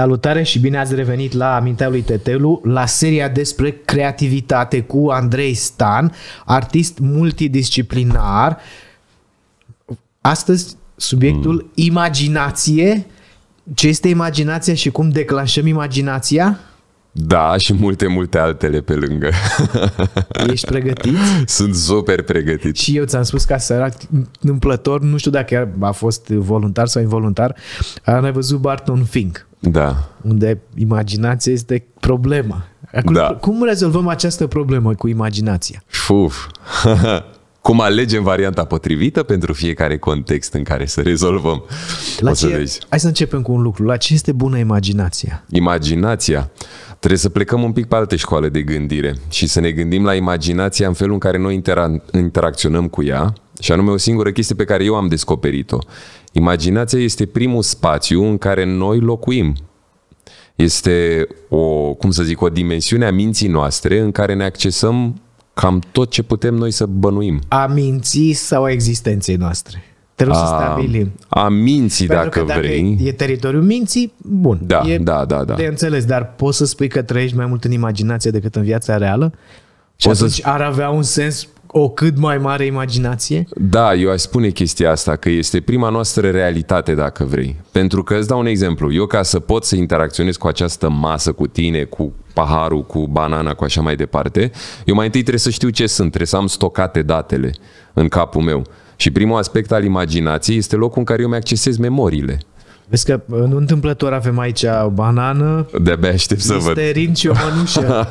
Salutare și bine ați revenit la Amintea lui Tetelu, la seria despre creativitate cu Andrei Stan, artist multidisciplinar. Astăzi subiectul mm. imaginație. Ce este imaginația și cum declanșăm imaginația? Da, și multe, multe altele pe lângă. Ești pregătit? Sunt super pregătit. Și eu ți-am spus ca sărac, întâmplător, nu știu dacă a fost voluntar sau involuntar, am mai văzut Barton Fink. Da. Unde imaginația este problema. Acum, da. Cum rezolvăm această problemă cu imaginația? Fuf! cum alegem varianta potrivită pentru fiecare context în care să rezolvăm. La o să ce, vezi. Hai să începem cu un lucru. La ce este bună imaginația? Imaginația. Trebuie să plecăm un pic pe alte școale de gândire și să ne gândim la imaginația în felul în care noi intera- interacționăm cu ea și anume o singură chestie pe care eu am descoperit-o. Imaginația este primul spațiu în care noi locuim. Este o, cum să zic, o dimensiune a minții noastre în care ne accesăm cam tot ce putem noi să bănuim. A minții sau a existenței noastre? Trebuie a, să stabilim. A minții, Pentru dacă, că dacă vrei. E teritoriul minții, bun. Da, e da, da, da. De înțeles, dar poți să spui că trăiești mai mult în imaginație decât în viața reală? Și atunci să... ar avea un sens o cât mai mare imaginație? Da, eu aș spune chestia asta, că este prima noastră realitate, dacă vrei. Pentru că îți dau un exemplu. Eu, ca să pot să interacționez cu această masă, cu tine, cu paharul, cu banana, cu așa mai departe, eu mai întâi trebuie să știu ce sunt, trebuie să am stocate datele în capul meu. Și primul aspect al imaginației este locul în care eu mi accesez memoriile. Vezi că uh, nu întâmplător avem aici o banană, De-abia aștept să văd. sterin și o mănușă.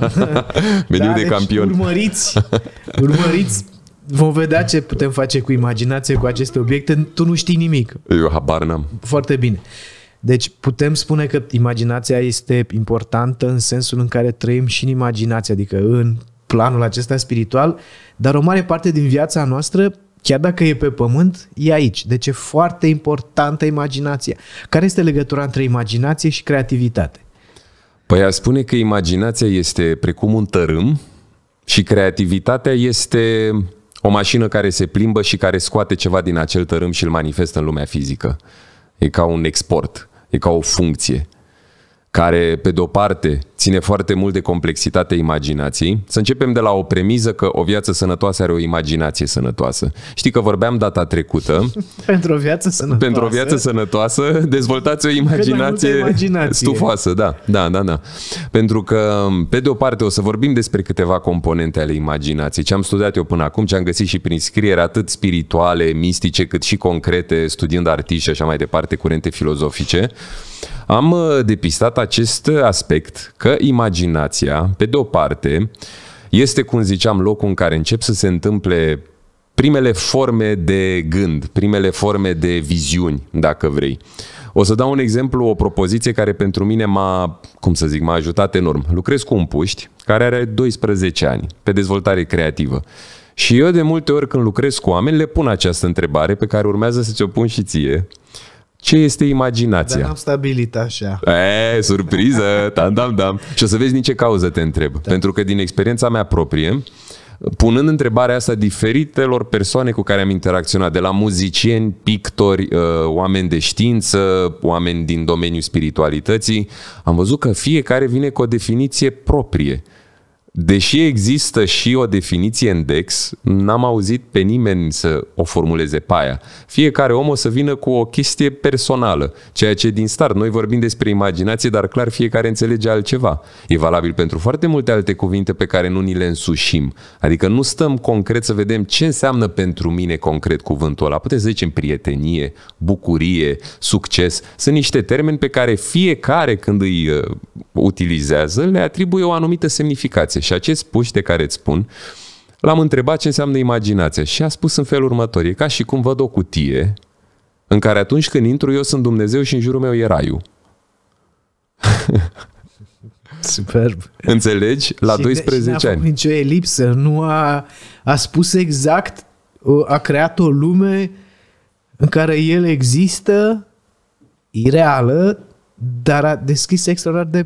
Meniu da, de deci campion. Urmăriți, urmăriți Vom vedea ce putem face cu imaginație, cu aceste obiecte. Tu nu știi nimic. Eu habar n-am. Foarte bine. Deci putem spune că imaginația este importantă în sensul în care trăim și în imaginație, adică în planul acesta spiritual, dar o mare parte din viața noastră Chiar dacă e pe pământ, e aici. Deci e foarte importantă imaginația. Care este legătura între imaginație și creativitate? Păi a spune că imaginația este precum un tărâm și creativitatea este o mașină care se plimbă și care scoate ceva din acel tărâm și îl manifestă în lumea fizică. E ca un export, e ca o funcție care, pe de-o parte, ține foarte mult de complexitatea imaginației. Să începem de la o premiză că o viață sănătoasă are o imaginație sănătoasă. Știi că vorbeam data trecută. pentru o viață sănătoasă. Pentru o viață sănătoasă, dezvoltați o imaginație, imaginație stufoasă. Da, da, da, da. Pentru că, pe de-o parte, o să vorbim despre câteva componente ale imaginației. Ce am studiat eu până acum, ce am găsit și prin scriere, atât spirituale, mistice, cât și concrete, studiind artiști și așa mai departe, curente filozofice. Am uh, depistat acest uh, aspect că imaginația, pe de o parte, este, cum ziceam, locul în care încep să se întâmple primele forme de gând, primele forme de viziuni, dacă vrei. O să dau un exemplu, o propoziție care pentru mine m-a, cum să zic, m-a ajutat enorm. Lucrez cu un puști care are 12 ani pe dezvoltare creativă. Și eu de multe ori când lucrez cu oameni le pun această întrebare pe care urmează să ți-o pun și ție ce este imaginația. Dar am stabilit așa. E, surpriză, dam, dam. dam. Și o să vezi din ce cauză te întreb. Da. Pentru că din experiența mea proprie, punând întrebarea asta diferitelor persoane cu care am interacționat, de la muzicieni, pictori, uh, oameni de știință, oameni din domeniul spiritualității, am văzut că fiecare vine cu o definiție proprie. Deși există și o definiție în DEX, n-am auzit pe nimeni să o formuleze pe aia. Fiecare om o să vină cu o chestie personală, ceea ce din start noi vorbim despre imaginație, dar clar fiecare înțelege altceva. E valabil pentru foarte multe alte cuvinte pe care nu ni le însușim. Adică nu stăm concret să vedem ce înseamnă pentru mine concret cuvântul ăla. puteți să zicem prietenie, bucurie, succes. Sunt niște termeni pe care fiecare când îi uh, utilizează le atribuie o anumită semnificație imaginație. Și acest puști de care îți spun, l-am întrebat ce înseamnă imaginația și a spus în felul următor. E ca și cum văd o cutie în care atunci când intru eu sunt Dumnezeu și în jurul meu e raiul. Superb. Înțelegi? La și 12 de, și ani. nicio elipsă, nu a, a spus exact, a creat o lume în care el există, ireală, dar a deschis extraordinar de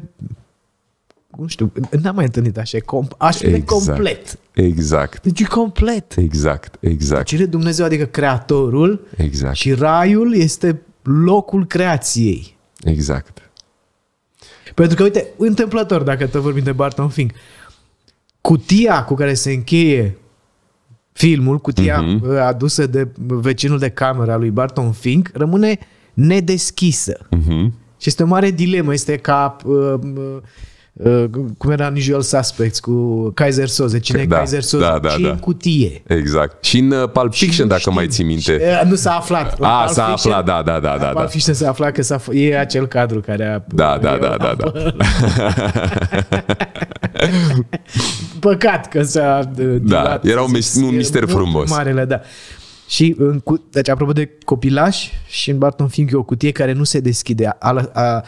nu știu, n-am mai întâlnit așa, com- aș spune exact. complet. Exact. Deci e complet. Exact, exact. Deci Dumnezeu, adică creatorul exact. și raiul este locul creației. Exact. Pentru că, uite, întâmplător, dacă te vorbim de Barton Fink, cutia cu care se încheie filmul, cutia uh-huh. adusă de vecinul de cameră a lui Barton Fink, rămâne nedeschisă. Uh-huh. Și este o mare dilemă. Este ca uh, uh cum era în Usual Suspects cu Kaiser Soze, cine da, Kaiser Soze, da, da, și da. în cutie. Exact. Și în Pulp Fiction, dacă știm, mai ții minte. Și, nu s-a aflat. a, Pulp s-a aflat, da, da, da. da Pulp Fiction s-a aflat că s-a, e acel cadru care a... Da, da, da, da, da. Păcat că s-a... Da, era un, zis, un mister frumos. Marele, da. Și în cu- deci, apropo de copilași, și în Barton Fink e o cutie care nu se deschide. A, a,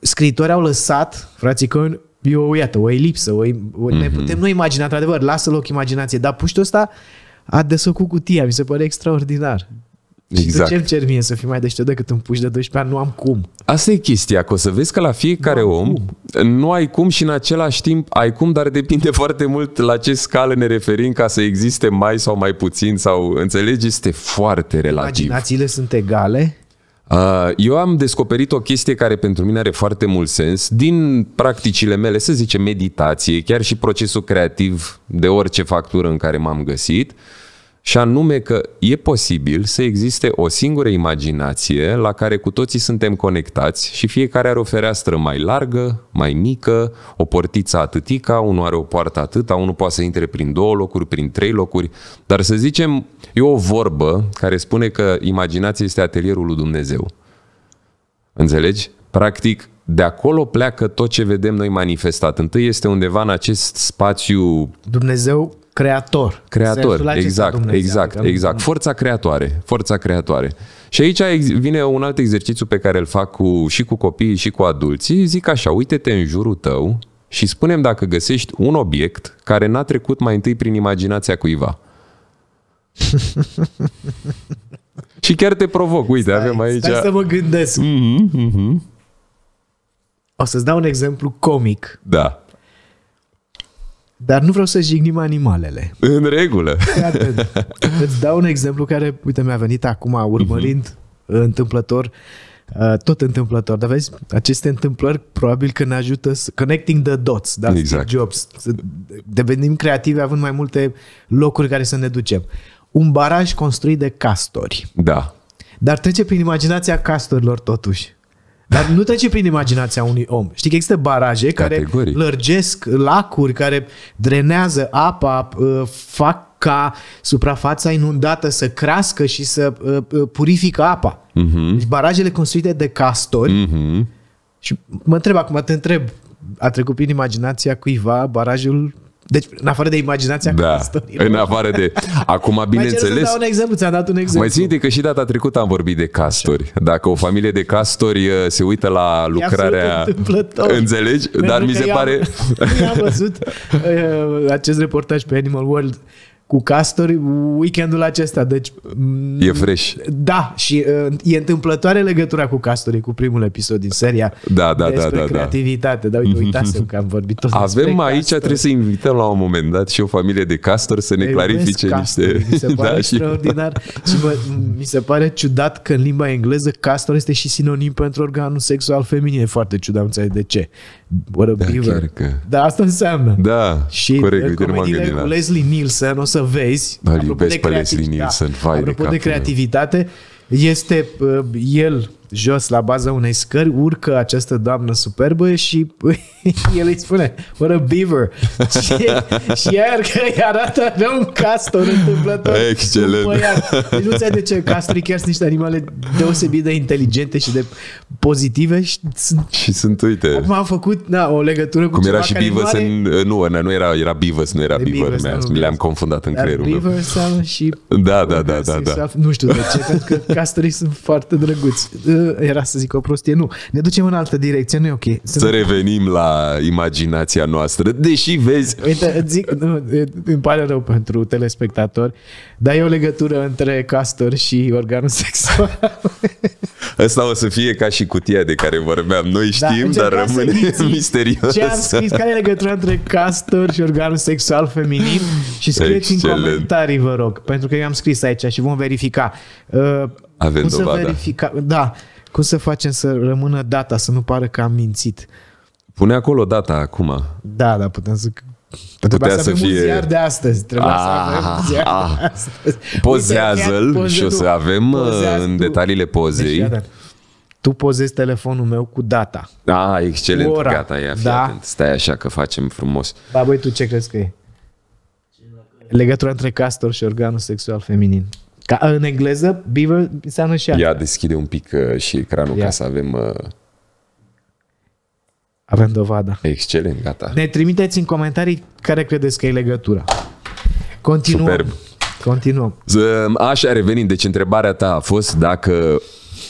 scritori au lăsat, frații Cohen, e o, iată, o elipsă, o, o, mm-hmm. ne mhm. putem nu imagina, într-adevăr, lasă loc imaginație, dar puștul ăsta a desăcut cutia, mi se pare extraordinar. Exact. Și ce cer mie să fii mai deștept decât un puș de 12 ani? Nu am cum. Asta e chestia, că o să vezi că la fiecare nu om cum. nu ai cum și în același timp ai cum, dar depinde foarte mult la ce scală ne referim ca să existe mai sau mai puțin sau înțelegi, este foarte relativ. Imaginațiile sunt egale? Uh, eu am descoperit o chestie care pentru mine are foarte mult sens din practicile mele, să zicem meditație, chiar și procesul creativ de orice factură în care m-am găsit. Uh, și anume că e posibil să existe o singură imaginație la care cu toții suntem conectați și fiecare are o fereastră mai largă, mai mică, o portiță atâtica, unul are o poartă atâta, unul poate să intre prin două locuri, prin trei locuri, dar să zicem, e o vorbă care spune că imaginația este atelierul lui Dumnezeu. Înțelegi? Practic, de acolo pleacă tot ce vedem noi manifestat. Întâi este undeva în acest spațiu... Dumnezeu Creator. Creator, exact, Dumnezeu, exact, adică exact. Forța creatoare, forța creatoare. Și aici vine un alt exercițiu pe care îl fac cu, și cu copiii și cu adulții. Zic așa, uite-te în jurul tău și spunem dacă găsești un obiect care n-a trecut mai întâi prin imaginația cuiva. și chiar te provoc, uite, stai, avem aici... Stai să mă gândesc. Mm-hmm, mm-hmm. O să-ți dau un exemplu comic. Da. Dar nu vreau să jignim animalele. În regulă. Atent. Îți dau un exemplu care, uite, mi-a venit acum urmărind uh-huh. întâmplător, uh, tot întâmplător. Dar vezi, aceste întâmplări probabil că ne ajută să... Connecting the dots, da? Exact. Jobs. Să devenim creativi având mai multe locuri care să ne ducem. Un baraj construit de castori. Da. Dar trece prin imaginația castorilor totuși. Dar nu trece prin imaginația unui om. Știi că există baraje Categorii. care lărgesc lacuri, care drenează apa, uh, fac ca suprafața inundată să crească și să uh, uh, purifică apa. Uh-huh. Deci barajele construite de castori. Uh-huh. Și mă întreb acum, te întreb, a trecut prin imaginația cuiva barajul deci, în afară de imaginația da, în afară de... Acum, bineînțeles... Mai dau un exemplu, ți-am dat un exemplu. Mai ține că și data trecută am vorbit de castori. Dacă o familie de castori uh, se uită la lucrarea... Înțelegi? Pentru dar mi se pare... Am, am văzut uh, acest reportaj pe Animal World cu castori, weekendul acesta. Deci, mm, e fresh. Da, și uh, e întâmplătoare legătura cu castori, cu primul episod din seria. Da, da, da, da, da. creativitate. Da, uite, uitați că am vorbit tot Avem aici, castori. trebuie să invităm la un moment dat și o familie de castori să ne Ei, clarifice castori, niște... Mi se da, pare da, extraordinar și, mă, mi se pare ciudat că în limba engleză Castor este și sinonim pentru organul sexual feminin. E foarte ciudat, nu de ce. What a da, beaver. Că... Da, asta înseamnă. Da, și corect. comediile cu Leslie Nielsen, o să vezi. Da, iubesc pe Leslie Nielsen. Da, vai apropo de, de creativitate, este uh, el jos la baza unei scări, urcă această doamnă superbă și el îi spune, what a beaver. și, iar că îi arată, avea un castor întâmplător. Excelent. Deci nu înțeleg de ce castorii chiar sunt niște animale deosebit de inteligente și de pozitive și sunt... Și sunt, uite. Acum am făcut na, o legătură cu Cum era și Beavis în... Nu, nu, nu era, era Beavis, nu era de Beaver. Beaver mi-am, da, mi le-am confundat în creierul meu. Beaver sau Da, da, da, da, da. Nu știu de ce, pentru că castorii sunt foarte drăguți era să zic o prostie. Nu, ne ducem în altă direcție, nu e ok. Să, să revenim la imaginația noastră, deși vezi... Uite, zic, nu, îmi pare rău pentru telespectatori, dar e o legătură între castor și organul sexual. Asta o să fie ca și cutia de care vorbeam. Noi da, știm, da, dar rămâne misterios. Ce am scris? Care e legătura între castor și organul sexual feminin? Și scrieți Excelent. în comentarii, vă rog, pentru că eu am scris aici și vom verifica. Uh, Avem cum dovada. Să verifica? Da, cum să facem să rămână data, să nu pară că am mințit? Pune acolo data acum. Da, da, putem să Putea Trebuia să, să fie... ziar de astăzi. Trebuia a, să avem ah, ziar a, de ah, ah. astăzi. Pozează-l și o să avem uh, în tu. detaliile deci, pozei. Deci, tu pozezi telefonul meu cu data. Ah, excelent, ora. gata, ia, fii da. atent. Stai așa că facem frumos. Ba, băi, tu ce crezi că e? Legătura între castor și organul sexual feminin. Ca în engleză, beaver înseamnă și Ia deschide un pic uh, și ecranul Ia. ca să avem... Uh... Avem dovada. Excelent, gata. Ne trimiteți în comentarii care credeți că e legătura. Continuăm. Superb. Continuăm. Um, așa, revenind, deci întrebarea ta a fost dacă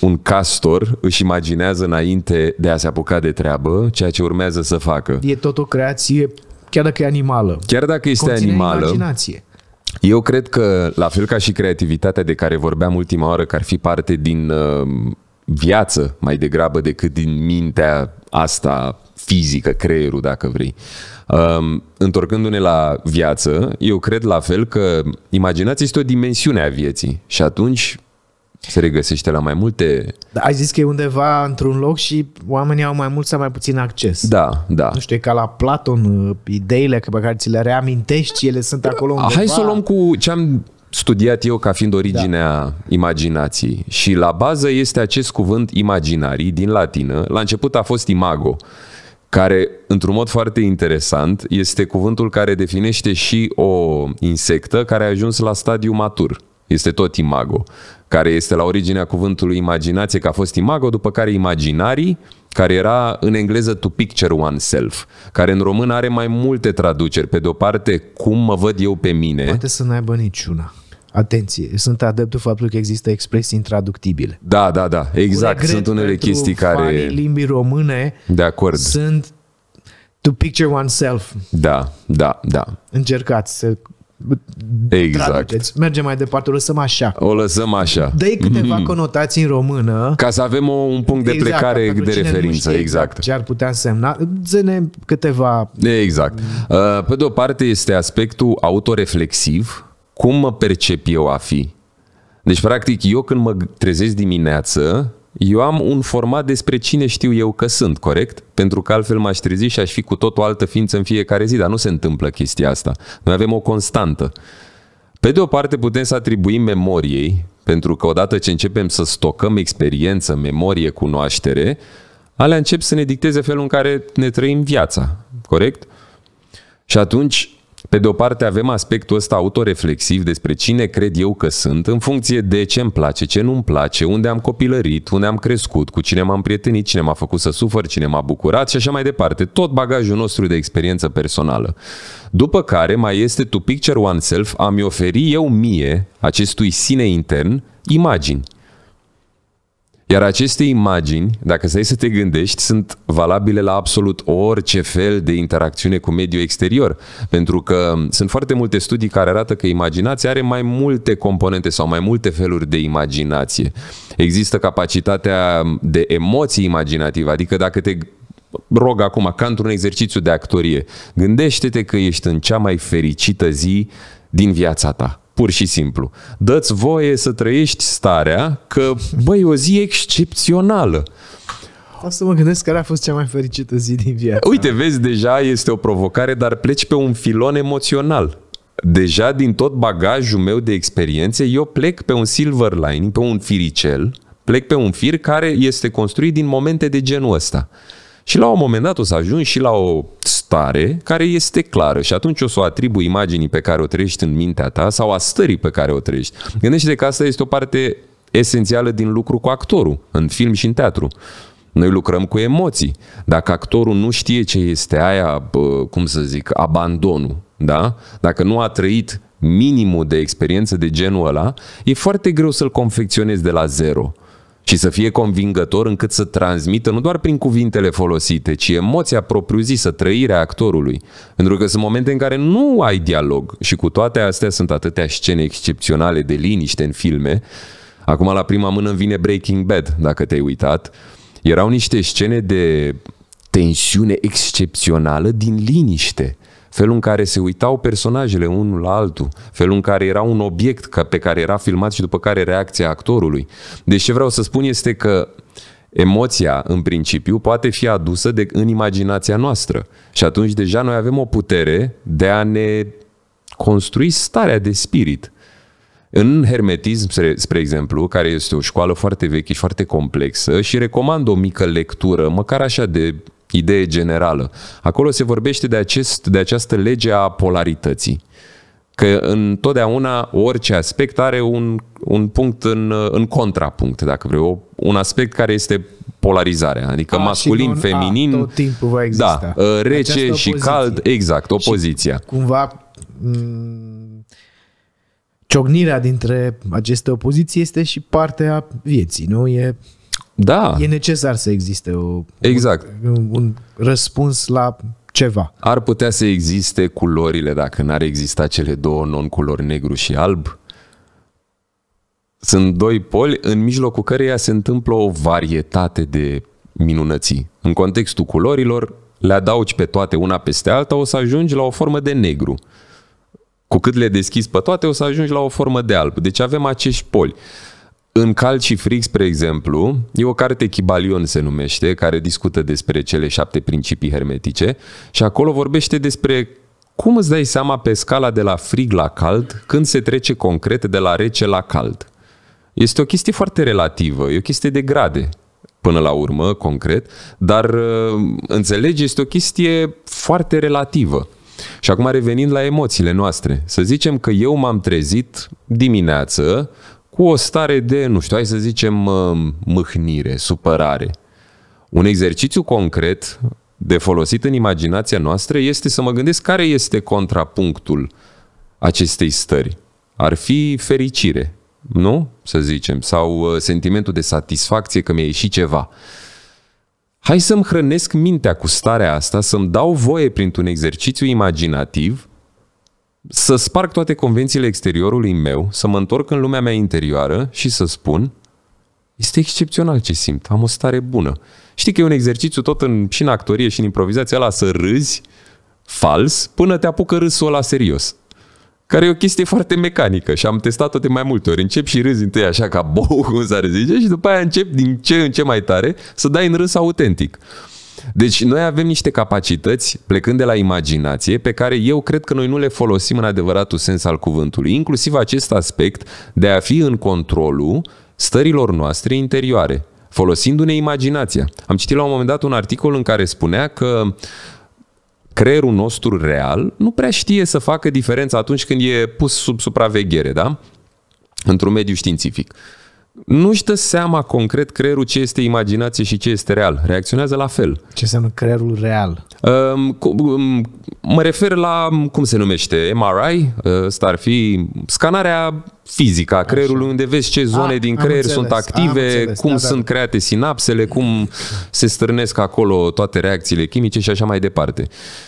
un castor își imaginează înainte de a se apuca de treabă ceea ce urmează să facă. E tot o creație, chiar dacă e animală. Chiar dacă este Conține animală. imaginație. Eu cred că, la fel ca și creativitatea de care vorbeam ultima oară, că ar fi parte din uh, viață mai degrabă decât din mintea asta fizică, creierul, dacă vrei. Um, întorcându-ne la viață, eu cred la fel că imaginația este o dimensiune a vieții și atunci se regăsește la mai multe... Da, ai zis că e undeva într-un loc și oamenii au mai mult sau mai puțin acces. Da, da. Nu știu, e ca la Platon, uh, ideile pe care ți le reamintești, ele sunt acolo undeva. Hai să o luăm cu ce am studiat eu ca fiind originea da. imaginației. Și la bază este acest cuvânt imaginarii din latină. La început a fost imago, care, într-un mod foarte interesant, este cuvântul care definește și o insectă care a ajuns la stadiu matur. Este tot imago, care este la originea cuvântului imaginație, că a fost imago, după care imaginarii, care era în engleză to picture oneself, care în român are mai multe traduceri. Pe de-o parte, cum mă văd eu pe mine. Poate să n-aibă niciuna. Atenție, sunt adeptul faptului că există expresii intraductibile. Da, da, da, exact. Sunt unele chestii care... limbii române de acord. sunt to picture oneself. Da, da, da. Încercați să Exact. Traduceți. Mergem mai departe, o lăsăm așa. O lăsăm așa. Dă-i mhm. câteva mm-hmm. conotații în română. Ca să avem o, un punct de exact, plecare de referință. Exact, exact. Ce ar putea însemna? Zene câteva... Exact. Uh, pe de o parte este aspectul autoreflexiv. Cum mă percep eu a fi? Deci, practic, eu când mă trezesc dimineață, eu am un format despre cine știu eu că sunt, corect? Pentru că altfel m-aș trezi și aș fi cu tot o altă ființă în fiecare zi, dar nu se întâmplă chestia asta. Noi avem o constantă. Pe de o parte putem să atribuim memoriei, pentru că odată ce începem să stocăm experiență, memorie, cunoaștere, alea încep să ne dicteze felul în care ne trăim viața, corect? Și atunci pe de o parte avem aspectul ăsta autoreflexiv despre cine cred eu că sunt în funcție de ce îmi place, ce nu-mi place, unde am copilărit, unde am crescut, cu cine m-am prietenit, cine m-a făcut să sufăr, cine m-a bucurat și așa mai departe. Tot bagajul nostru de experiență personală. După care mai este to picture oneself, am i oferi eu mie, acestui sine intern, imagini iar aceste imagini, dacă stai să te gândești, sunt valabile la absolut orice fel de interacțiune cu mediul exterior. Pentru că sunt foarte multe studii care arată că imaginația are mai multe componente sau mai multe feluri de imaginație. Există capacitatea de emoții imaginative, adică dacă te rog acum, ca într-un exercițiu de actorie, gândește-te că ești în cea mai fericită zi din viața ta pur și simplu. Dă-ți voie să trăiești starea că, băi, o zi excepțională. O să mă gândesc care a fost cea mai fericită zi din viață. Uite, vezi, deja este o provocare, dar pleci pe un filon emoțional. Deja din tot bagajul meu de experiențe, eu plec pe un silver lining, pe un firicel, plec pe un fir care este construit din momente de genul ăsta. Și la un moment dat o să ajungi și la o stare care este clară și atunci o să o atribui imaginii pe care o trăiești în mintea ta sau a stării pe care o trăiești. Gândește că asta este o parte esențială din lucru cu actorul, în film și în teatru. Noi lucrăm cu emoții. Dacă actorul nu știe ce este aia, cum să zic, abandonul, da? Dacă nu a trăit minimul de experiență de genul ăla, e foarte greu să-l confecționezi de la zero și să fie convingător încât să transmită nu doar prin cuvintele folosite, ci emoția propriu-zisă, trăirea actorului. Pentru că sunt momente în care nu ai dialog și cu toate astea sunt atâtea scene excepționale de liniște în filme. Acum la prima mână vine Breaking Bad, dacă te-ai uitat. Erau niște scene de tensiune excepțională din liniște felul în care se uitau personajele unul la altul, felul în care era un obiect ca pe care era filmat și după care reacția actorului. Deci ce vreau să spun este că emoția, în principiu, poate fi adusă de, în imaginația noastră. Și atunci deja noi avem o putere de a ne construi starea de spirit. În hermetism, spre, spre exemplu, care este o școală foarte veche și foarte complexă și recomand o mică lectură, măcar așa de idee generală. Acolo se vorbește de, acest, de această lege a polarității. Că întotdeauna orice aspect are un, un punct în, în contrapunct, dacă vrei. Un aspect care este polarizarea, adică a, ah, masculin, și feminin. A, tot timpul va da, exista. Da, rece Această și opoziție. cald, exact, opoziția. Și cumva ciocnirea dintre aceste opoziții este și partea vieții, nu? E da. E necesar să existe o, exact. un, un răspuns la ceva. Ar putea să existe culorile dacă n-ar exista cele două non-culori negru și alb. Sunt doi poli în mijlocul căreia se întâmplă o varietate de minunății. În contextul culorilor, le adaugi pe toate una peste alta, o să ajungi la o formă de negru. Cu cât le deschizi pe toate, o să ajungi la o formă de alb. Deci avem acești poli. În Cal și Frix, spre exemplu, e o carte Chibalion se numește, care discută despre cele șapte principii hermetice și acolo vorbește despre cum îți dai seama pe scala de la frig la cald când se trece concret de la rece la cald. Este o chestie foarte relativă, e o chestie de grade până la urmă, concret, dar uh, înțelegi, este o chestie foarte relativă. Și acum revenind la emoțiile noastre, să zicem că eu m-am trezit dimineață cu o stare de, nu știu, hai să zicem mâhnire, supărare. Un exercițiu concret de folosit în imaginația noastră este să mă gândesc care este contrapunctul acestei stări. Ar fi fericire, nu? Să zicem, sau uh, sentimentul de satisfacție că mi-a ieșit ceva. Hai să-mi hrănesc mintea cu starea asta, să-mi dau voie printr-un exercițiu imaginativ să sparg toate convențiile exteriorului meu, să mă întorc în lumea mea interioară și să spun este excepțional ce simt, am o stare bună. Știi că e un exercițiu tot în, și în actorie și în improvizația la să râzi fals până te apucă râsul ăla serios. Care e o chestie foarte mecanică și am testat-o de mai multe ori. Încep și râzi întâi așa ca bou, cum s-ar zice, și după aia încep din ce în ce mai tare să dai în râs autentic. Uh, deci noi avem niște capacități plecând de la imaginație pe care eu cred că noi nu le folosim în adevăratul sens al cuvântului, inclusiv acest aspect de a fi în controlul stărilor noastre interioare, folosindu-ne imaginația. Am citit la un moment dat un articol în care spunea că creierul nostru real nu prea știe să facă diferența atunci când e pus sub supraveghere, da? Într-un mediu științific nu-și dă seama concret creierul ce este imaginație și ce este real. Reacționează la fel. Ce înseamnă creierul real? Um, mă refer la, cum se numește, MRI, Asta ă, ar fi scanarea fizică a creierului, Așa. unde vezi ce zone a, din creier înțeles, sunt active, înțeles, cum da, da sunt da. create sinapsele, cum se strânesc acolo toate reacțiile chimice și așa mai departe.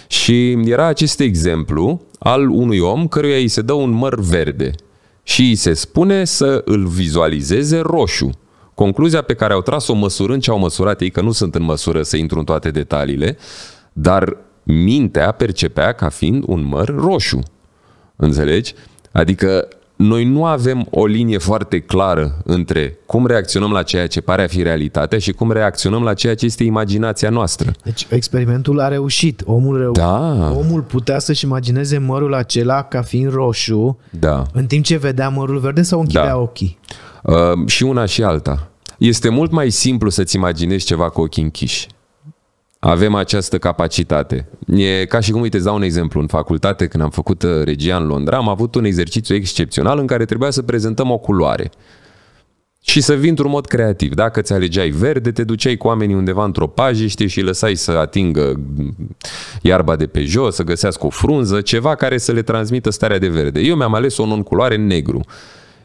Și era acest exemplu al unui om căruia îi se dă un măr verde și îi se spune să îl vizualizeze roșu. Concluzia pe care au tras-o măsurând ce au măsurat ei, că nu sunt în măsură să intru în toate detaliile, dar mintea percepea ca fiind un măr roșu. Înțelegi? Adică noi nu avem o linie foarte clară între cum reacționăm la ceea ce pare a fi realitatea și cum reacționăm la ceea ce este imaginația noastră. Deci experimentul a reușit. Omul, reu- da. omul putea să-și imagineze mărul acela ca fiind roșu, da. în timp ce vedea mărul verde sau închidea da. ochii. Uh, și una și alta. Este mult mai simplu să-ți imaginezi ceva cu ochii închiși. Avem această capacitate. E ca și cum, uite, îți dau un exemplu. În facultate, când am făcut uh, regia în Londra, am avut un exercițiu excepțional în care trebuia să prezentăm o culoare și să vin într-un mod creativ. Dacă ți alegeai verde, te duceai cu oamenii undeva într-o pajiște și îi lăsai să atingă mm, iarba de pe jos, să găsească o frunză, ceva care să le transmită starea de verde. Eu mi-am ales o non-culoare negru.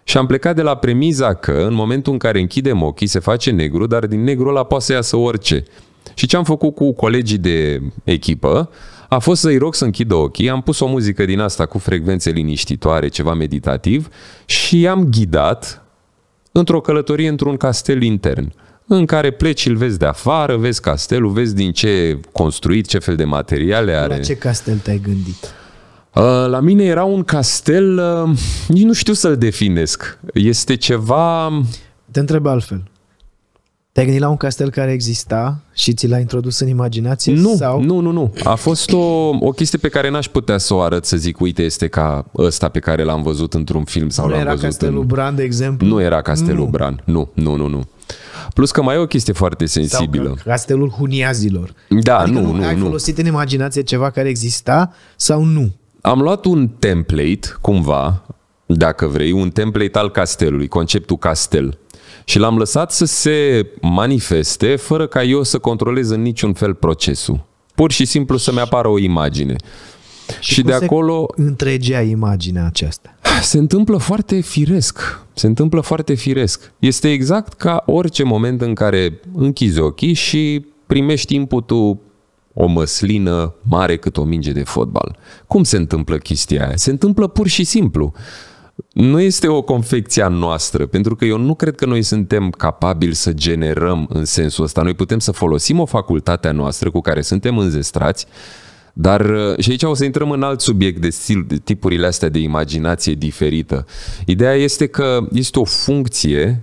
Și am plecat de la premiza că în momentul în care închidem ochii se face negru, dar din negru ăla poate să iasă orice. Și ce am făcut cu colegii de echipă a fost să-i rog să închidă ochii, am pus o muzică din asta cu frecvențe liniștitoare, ceva meditativ și i-am ghidat într-o călătorie într-un castel intern în care pleci, îl vezi de afară, vezi castelul, vezi din ce construit, ce fel de materiale are. La ce castel te-ai gândit? Uh, la mine era un castel, uh, nici nu știu să-l definesc. Este ceva... Te întreb altfel. Te-ai gândit la un castel care exista și ți l-a introdus în imaginație? Nu, sau? nu, nu, nu. A fost o, o chestie pe care n-aș putea să o arăt, să zic, uite, este ca ăsta pe care l-am văzut într-un film sau nu l-am era văzut Castelul în... Bran, de exemplu? Nu era Castelul nu. Bran, nu, nu, nu, nu. Plus că mai e o chestie foarte sensibilă. Sau castelul Huniazilor. Da, adică nu, nu, nu. Ai nu. folosit în imaginație ceva care exista sau nu? Am luat un template, cumva, dacă vrei, un template al castelului, conceptul castel și l-am lăsat să se manifeste fără ca eu să controlez în niciun fel procesul. Pur și simplu să-mi apară o imagine. Și, și de acolo... întregea imaginea aceasta? Se întâmplă foarte firesc. Se întâmplă foarte firesc. Este exact ca orice moment în care închizi ochii și primești inputul o măslină mare cât o minge de fotbal. Cum se întâmplă chestia aia? Se întâmplă pur și simplu nu este o confecție a noastră, pentru că eu nu cred că noi suntem capabili să generăm în sensul ăsta. Noi putem să folosim o facultate a noastră cu care suntem înzestrați, dar uh, și aici o să intrăm în alt subiect de stil, de tipurile astea de imaginație diferită. Ideea este că este o funcție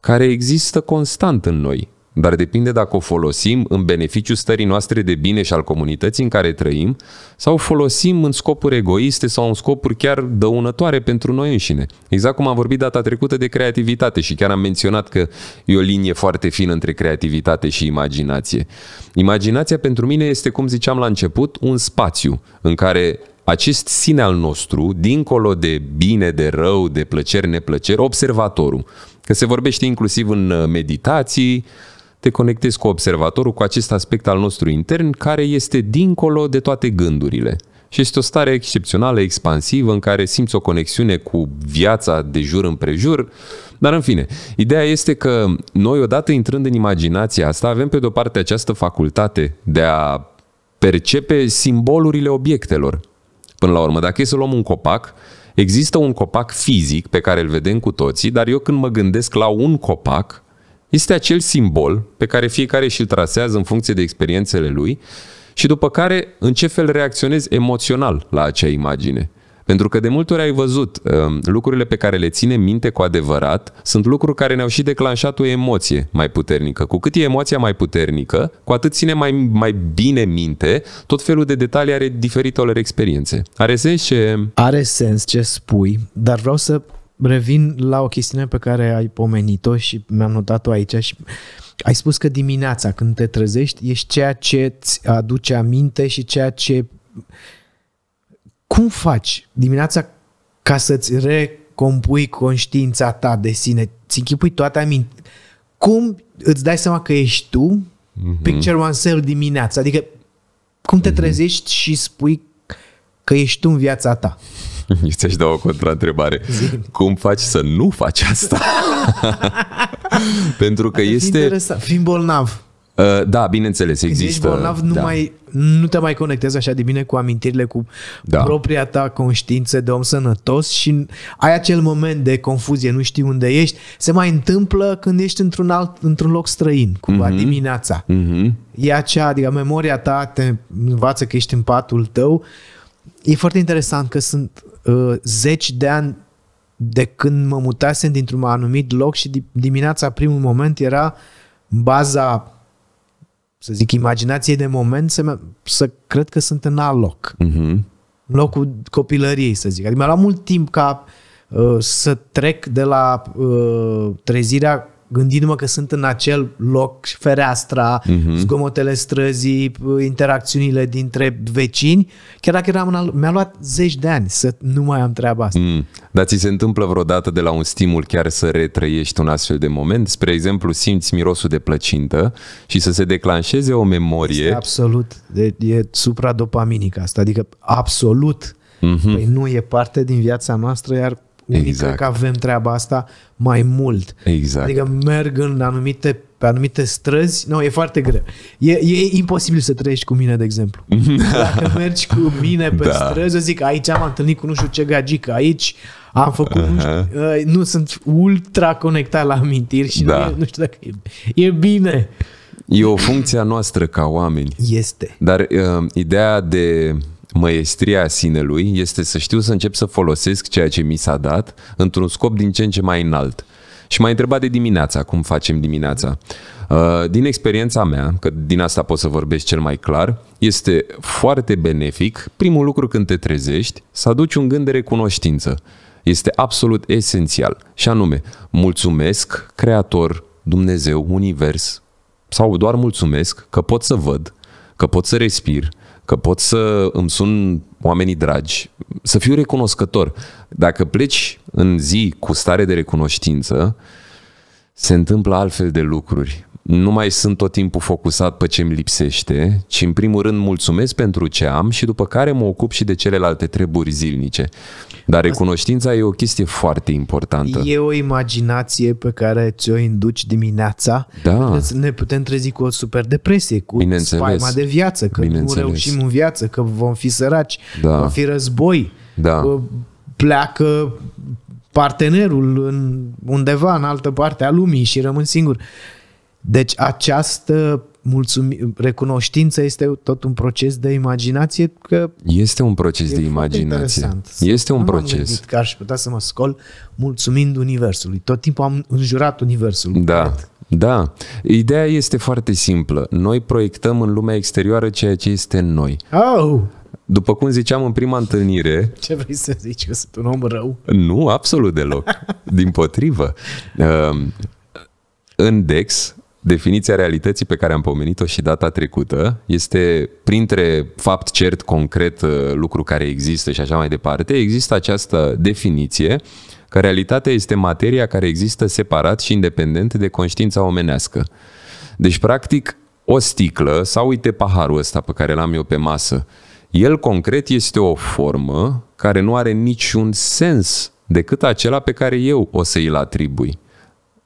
care există constant în noi dar depinde dacă o folosim în beneficiul stării noastre de bine și al comunității în care trăim sau o folosim în scopuri egoiste sau în scopuri chiar dăunătoare pentru noi înșine. Exact cum am vorbit data trecută de creativitate și chiar am menționat că e o linie foarte fină între creativitate și imaginație. Imaginația pentru mine este, cum ziceam la început, un spațiu în care acest sine al nostru, dincolo de bine, de rău, de plăceri, neplăceri, observatorul. Că se vorbește inclusiv în uh, meditații, te conectezi cu observatorul, cu acest aspect al nostru intern care este dincolo de toate gândurile. Și este o stare excepțională, expansivă, în care simți o conexiune cu viața de jur împrejur. Dar, în fine, ideea este că noi, odată intrând în imaginația asta, avem pe de-o parte această facultate de a percepe simbolurile obiectelor. Până la urmă, dacă e să luăm un copac, există un copac fizic pe care îl vedem cu toții, dar eu când mă gândesc la un copac, este acel simbol pe care fiecare și-l trasează în funcție de experiențele lui și după care în ce fel reacționezi emoțional la acea imagine. Pentru că de multe ori ai văzut um, lucrurile pe care le ține minte cu adevărat sunt lucruri care ne-au și declanșat o emoție mai puternică. Cu cât e emoția mai puternică, cu atât ține mai, mai bine minte, tot felul de detalii are diferite experiențe. Are sens ce... Are sens ce spui, dar vreau să revin la o chestiune pe care ai pomenit-o și mi-am notat-o aici și ai spus că dimineața când te trezești ești ceea ce îți aduce aminte și ceea ce... Cum faci dimineața ca să-ți recompui conștiința ta de sine? Ți închipui toate aminte. Cum îți dai seama că ești tu? Mm-hmm. Picture oneself dimineața. Adică cum te mm-hmm. trezești și spui că ești tu în viața ta? Este și două o contraîntrebare. Cum faci să nu faci asta? Pentru că Ar este... Interesant. Fiind bolnav. Uh, da, bineînțeles, Când există. Ești bolnav, nu, da. mai, nu te mai conectezi așa de bine cu amintirile, cu da. propria ta conștiință de om sănătos și ai acel moment de confuzie, nu știi unde ești. Se mai întâmplă când ești într-un alt, într-un loc străin, cumva uh-huh. dimineața. Uh-huh. E acea, adică memoria ta te învață că ești în patul tău e foarte interesant că sunt uh, zeci de ani de când mă mutasem dintr-un anumit loc și dimineața primul moment era baza să zic, imaginației de moment să, să cred că sunt în alt loc. Uh-huh. Locul copilăriei, să zic. Adică mi-a luat mult timp ca uh, să trec de la uh, trezirea gândindu-mă că sunt în acel loc, fereastra, uh-huh. zgomotele străzii, interacțiunile dintre vecini, chiar dacă eram în al... mi-a luat zeci de ani să nu mai am treaba asta. Mm. Dar ți se întâmplă vreodată de la un stimul chiar să retrăiești un astfel de moment? Spre exemplu, simți mirosul de plăcintă și să se declanșeze o memorie. Este absolut, e, e dopaminică. asta, adică absolut. Mhm. Păi nu e parte din viața noastră, iar unii exact. cred că avem treaba asta mai mult. Exact. Adică merg în anumite, pe anumite străzi. Nu, e foarte greu. E, e imposibil să trăiești cu mine, de exemplu. Dacă mergi cu mine pe da. străzi, eu zic, aici am întâlnit cu nu știu ce gagică, aici am făcut, uh-huh. nu, știu, ă, nu sunt ultra conectat la amintiri și da. nu, e, nu știu dacă e, e bine. E o funcție a noastră ca oameni. Este. Dar uh, ideea de măiestria sinelui este să știu să încep să folosesc ceea ce mi s-a dat într-un scop din ce în ce mai înalt. Și m-a întrebat de dimineața, cum facem dimineața. Uh, din experiența mea, că din asta pot să vorbesc cel mai clar, este foarte benefic, primul lucru când te trezești, să aduci un gând de recunoștință. Este absolut esențial. Și anume, mulțumesc Creator, Dumnezeu, Univers, sau doar mulțumesc că pot să văd, că pot să respir, că pot să îmi sun oamenii dragi, să fiu recunoscător. Dacă pleci în zi cu stare de recunoștință, se întâmplă altfel de lucruri nu mai sunt tot timpul focusat pe ce îmi lipsește, ci în primul rând mulțumesc pentru ce am și după care mă ocup și de celelalte treburi zilnice. Dar Asta... recunoștința e o chestie foarte importantă. E o imaginație pe care ți-o induci dimineața. Da. Ne putem trezi cu o super depresie, cu spaima de viață, că nu reușim în viață, că vom fi săraci, da. vom fi război, da. pleacă partenerul în undeva în altă parte a lumii și rămân singur. Deci această mulțumi, recunoștință este tot un proces de imaginație că este un proces de imaginație. Este un nu proces. Că aș putea să mă scol mulțumind universului. Tot timpul am înjurat universul. Da. Cred. Da. Ideea este foarte simplă. Noi proiectăm în lumea exterioară ceea ce este în noi. Oh. După cum ziceam în prima întâlnire... Ce vrei să zici? Că sunt un om rău? Nu, absolut deloc. Din potrivă. În Dex Definiția realității pe care am pomenit-o și data trecută este printre fapt cert, concret, uh, lucru care există și așa mai departe, există această definiție că realitatea este materia care există separat și independent de conștiința omenească. Deci, practic, o sticlă sau, uite, paharul ăsta pe care l-am eu pe masă, el concret este o formă care nu are niciun sens decât acela pe care eu o să îl atribui.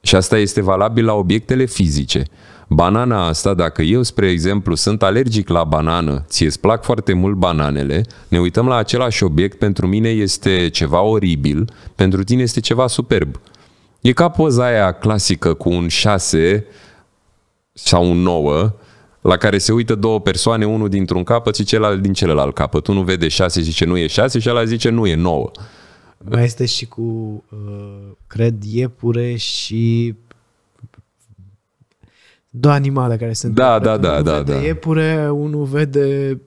Și asta este valabil la obiectele fizice. Banana asta, dacă eu, spre exemplu, sunt alergic la banană, ți îți plac foarte mult bananele, ne uităm la același obiect, pentru mine este ceva oribil, pentru tine este ceva superb. E ca poza aia clasică cu un 6 sau un 9, la care se uită două persoane, unul dintr-un capăt și celălalt din celălalt capăt. Unul vede 6 și zice nu e 6 și ăla zice nu e 9. Mai este și cu, uh, cred, iepure și două animale care sunt. Da, da, da, da, da. iepure, unul vede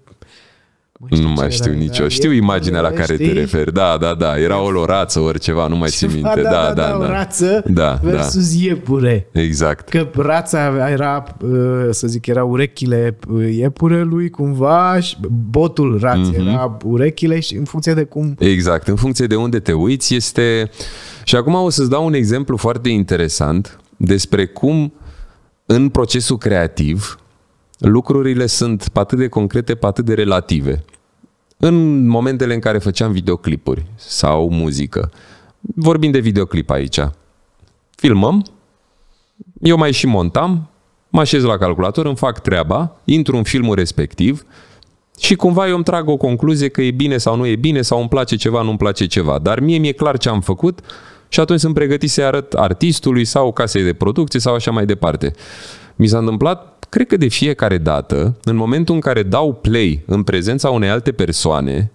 nu mai știu nicio. Știu imaginea la care știi? te referi. Da, da, da. Era o lorață, oriceva, nu mai da, țin minte. Da, da, da. da, da. da. Rață da, da. versus da. iepure. Exact. Că rața era, uh, să zic, era urechile uh, iepurelui cumva și botul raței mm-hmm. era urechile și în funcție de cum... Exact. În funcție de unde te uiți este... Și acum o să-ți dau un exemplu foarte interesant despre cum în procesul creativ lucrurile sunt atât de concrete, atât de relative. În momentele în care făceam videoclipuri sau muzică, vorbim de videoclip aici, filmăm, eu mai și montam, mă așez la calculator, îmi fac treaba, intru în filmul respectiv și cumva eu îmi trag o concluzie că e bine sau nu e bine, sau îmi place ceva, nu-mi place ceva. Dar mie mi-e clar ce am făcut și atunci sunt pregătit să-i arăt artistului sau casei de producție sau așa mai departe. Mi s-a întâmplat Cred că de fiecare dată, în momentul în care dau play în prezența unei alte persoane,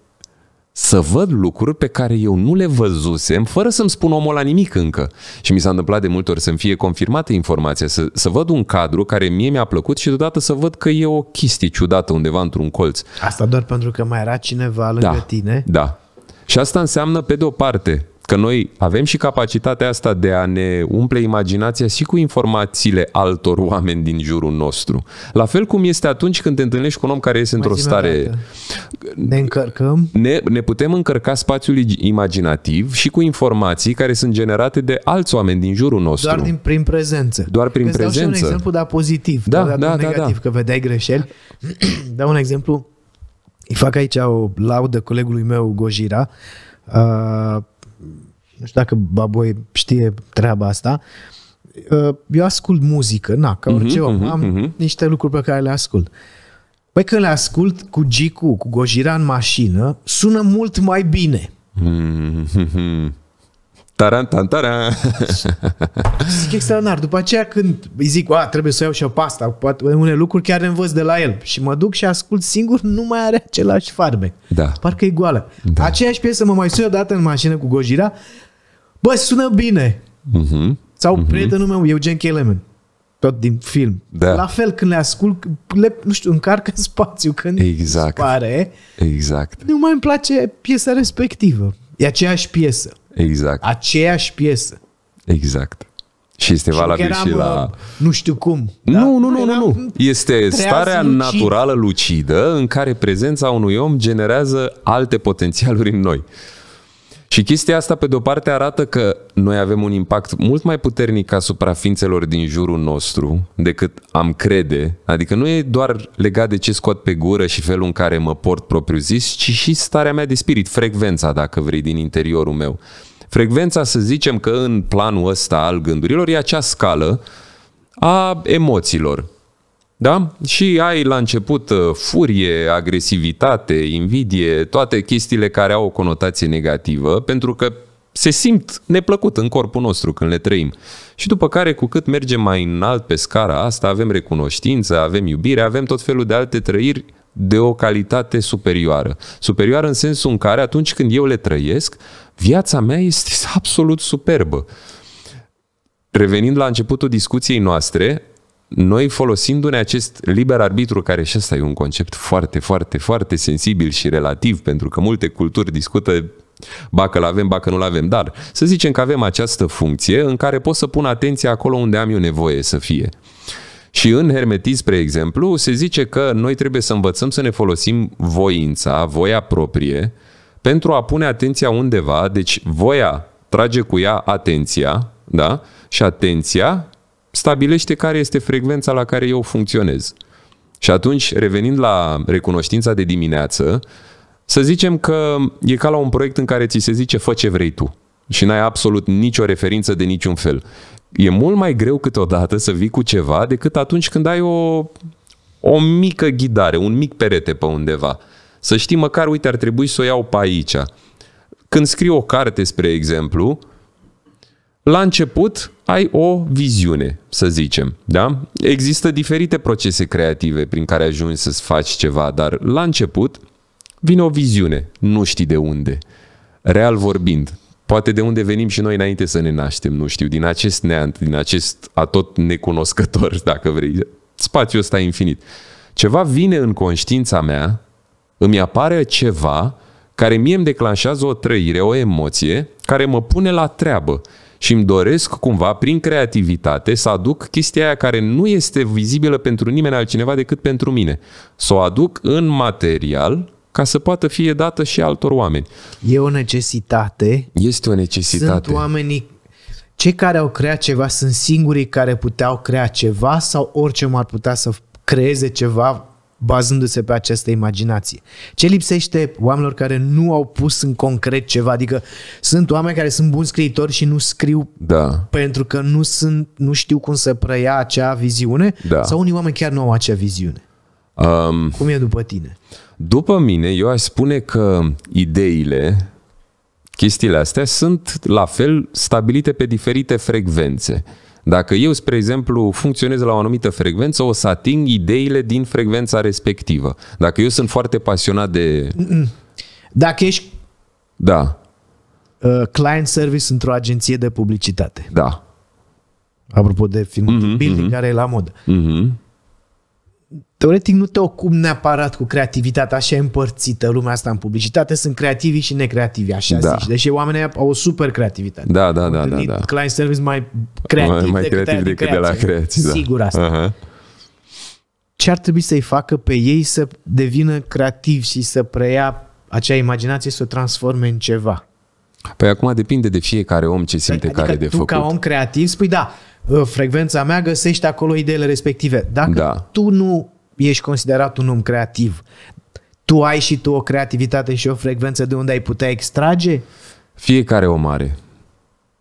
să văd lucruri pe care eu nu le văzusem, fără să-mi spun omul la nimic încă. Și mi s-a întâmplat de multe ori să-mi fie confirmată informația, să, să văd un cadru care mie mi-a plăcut și deodată să văd că e o chestie ciudată undeva într-un colț. Asta doar pentru că mai era cineva lângă da, tine? Da. Și asta înseamnă, pe de o parte, Că noi avem și capacitatea asta de a ne umple imaginația și cu informațiile altor oameni din jurul nostru. La fel cum este atunci când te întâlnești cu un om care este într-o stare... Ne încărcăm? Ne, ne putem încărca spațiul imaginativ și cu informații care sunt generate de alți oameni din jurul nostru. Doar din, prin prezență. Doar prin că prezență. Dau și un exemplu, dar pozitiv. Da, da, da, da, negativ, da. că vedeai greșeli. dau un exemplu. Îi fac aici o laudă colegului meu, Gojira. Uh, nu știu dacă Baboi știe treaba asta, uh, eu ascult muzică, na, ca mhm, orice uh-huh, om, uh-huh, am uh-huh. niște lucruri pe care le ascult. Păi că le ascult cu Gicu, cu Gojira în mașină, sună mult mai bine. Taran, tan, taran. Zic extraordinar. După aceea când îi zic, a, trebuie să iau și o pasta, poate unele lucruri chiar învăț de la el. Și mă duc și ascult singur, nu mai are același farmec. Da. Parcă e goală. Da. Aceeași piesă mă mai sui odată în mașină cu Gojira, Bă, sună bine! Uh-huh. Sau uh-huh. prietenul meu, Eugen Kelemen. Tot din film. Da. La fel, când le ascult, le, nu știu, încarcă în spațiu când exact. pare. Exact. Nu mai îmi place piesa respectivă. E aceeași piesă. Exact. Aceeași piesă. Exact. Și este și valabil și la... Uh, nu știu cum. Nu, da? nu, nu, nu, nu. Este starea lucid. naturală lucidă în care prezența unui om generează alte potențialuri în noi. Și chestia asta, pe de-o parte, arată că noi avem un impact mult mai puternic asupra ființelor din jurul nostru decât am crede. Adică nu e doar legat de ce scot pe gură și felul în care mă port propriu zis, ci și starea mea de spirit, frecvența, dacă vrei, din interiorul meu. Frecvența, să zicem că în planul ăsta al gândurilor, e acea scală a emoțiilor da? Și ai la început uh, furie, agresivitate, invidie, toate chestiile care au o conotație negativă, pentru că se simt neplăcut în corpul nostru când le trăim. Și după care, cu cât mergem mai înalt pe scara asta, avem recunoștință, avem iubire, avem tot felul de alte trăiri de o calitate superioară. Superioară în sensul în care atunci când eu le trăiesc, viața mea este absolut superbă. Revenind la începutul discuției noastre, noi folosindu-ne acest liber arbitru, care și ăsta e un concept foarte, foarte, foarte sensibil și relativ, pentru că multe culturi discută ba că l-avem, ba că nu l-avem, dar să zicem că avem această funcție în care pot să pun atenția acolo unde am eu nevoie să fie. Și în hermetism, spre exemplu, se zice că noi trebuie să învățăm să ne folosim voința, voia proprie, pentru a pune atenția undeva, deci voia trage cu ea atenția, da? Și atenția stabilește care este frecvența la care eu funcționez. Și atunci, revenind la recunoștința de dimineață, să zicem că e ca la un proiect în care ți se zice fă ce vrei tu și n-ai absolut nicio referință de niciun fel. E mult mai greu câteodată să vii cu ceva decât atunci când ai o, o mică ghidare, un mic perete pe undeva. Să știi măcar, uite, ar trebui să o iau pe aici. Când scriu o carte, spre exemplu, la început ai o viziune, să zicem, da? Există diferite procese creative prin care ajungi să-ți faci ceva, dar la început vine o viziune, nu știi de unde. Real vorbind, poate de unde venim și noi înainte să ne naștem, nu știu, din acest neant, din acest atot necunoscător, dacă vrei, spațiul ăsta infinit. Ceva vine în conștiința mea, îmi apare ceva care mie îmi declanșează o trăire, o emoție, care mă pune la treabă și îmi doresc cumva, prin creativitate, să aduc chestia aia care nu este vizibilă pentru nimeni altcineva decât pentru mine. Să o aduc în material ca să poată fi dată și altor oameni. E o necesitate. Este o necesitate. Sunt oamenii cei care au creat ceva sunt singurii care puteau crea ceva sau orice m-ar putea să creeze ceva bazându-se pe această imaginație. Ce lipsește oamenilor care nu au pus în concret ceva? Adică sunt oameni care sunt buni scriitori și nu scriu da. pentru că nu, sunt, nu știu cum să preia acea viziune da. sau unii oameni chiar nu au acea viziune. Um, cum e după tine? După mine, eu aș spune că ideile, chestiile astea sunt la fel stabilite pe diferite frecvențe. Uh, dacă eu, spre exemplu, funcționez la o anumită frecvență, o să ating ideile din frecvența respectivă. Dacă eu sunt foarte pasionat de... Dacă ești da. Uh, client service într-o agenție de publicitate. Da. Apropo de film mm-hmm, building mm-hmm. care e la modă. Mm-hmm teoretic nu te ocupi neapărat cu creativitatea, așa împărțită lumea asta în publicitate, sunt creativi și necreativi, așa da. zici. Deși oamenii au o super creativitate. Da, da, da, da, da. Client service mai creativ, mai, mai decât, creativ decât de, de la creație. Da. Sigur asta. Uh-huh. Ce ar trebui să-i facă pe ei să devină creativi și să preia acea imaginație să o transforme în ceva? Păi acum depinde de fiecare om ce simte păi, adică care de făcut. tu ca om creativ spui da, Ă, frecvența mea, găsești acolo ideile respective. Dacă da. tu nu ești considerat un om creativ, tu ai și tu o creativitate și o frecvență de unde ai putea extrage? Fiecare om are.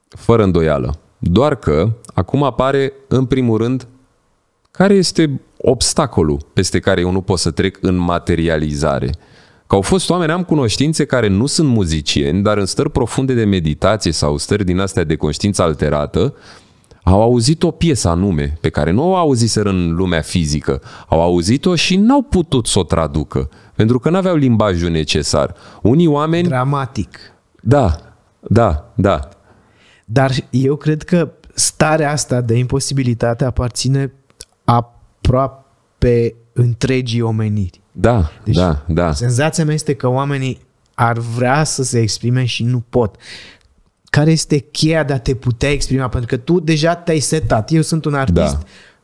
Fără îndoială. Doar că acum apare, în primul rând, care este obstacolul peste care eu nu pot să trec în materializare. Că au fost oameni, am cunoștințe care nu sunt muzicieni, dar în stări profunde de meditație sau stări din astea de conștiință alterată, au auzit o piesă anume pe care nu o auziseră în lumea fizică. Au auzit-o și n-au putut să o traducă, pentru că n-aveau limbajul necesar. Unii oameni... Dramatic. Da, da, da. Dar eu cred că starea asta de imposibilitate aparține aproape întregii omeniri. Da, deci, da, da. Senzația mea este că oamenii ar vrea să se exprime și nu pot care este cheia de a te putea exprima? Pentru că tu deja te-ai setat. Eu sunt un artist. Da.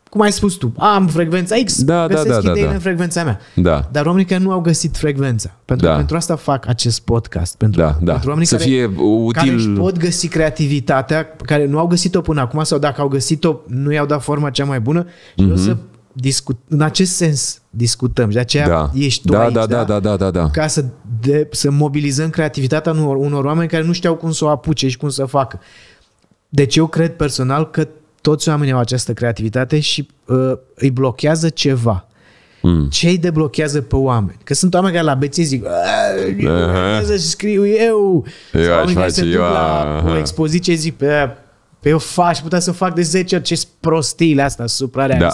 Cum ai spus tu, am frecvența X, da, da găsesc da, da, da, da. în frecvența mea. Da. Dar oamenii care nu au găsit frecvența. Pentru da. că pentru asta fac acest podcast. Pentru, da, da. pentru oamenii Să care, fie util... care își pot găsi creativitatea, care nu au găsit-o până acum sau dacă au găsit-o, nu i-au dat forma cea mai bună și mm-hmm. o să mhm discu- în acest sens discutăm de aceea da. ești tu da, aici, da, da, da, da, da, da. ca să, de, să mobilizăm creativitatea unor, unor oameni care nu știau cum să o apuce și cum să facă. Deci eu cred personal că toți oamenii au această creativitate și uh, îi blochează ceva. Mm. Ce îi deblochează pe oameni? Că sunt oameni care la beție zic uh-huh. să scriu eu. eu aș face, eu, la, uh-huh. o expoziție zic pe pe păi eu fac și putea să fac de 10 ori ce prostiile astea asupra Da.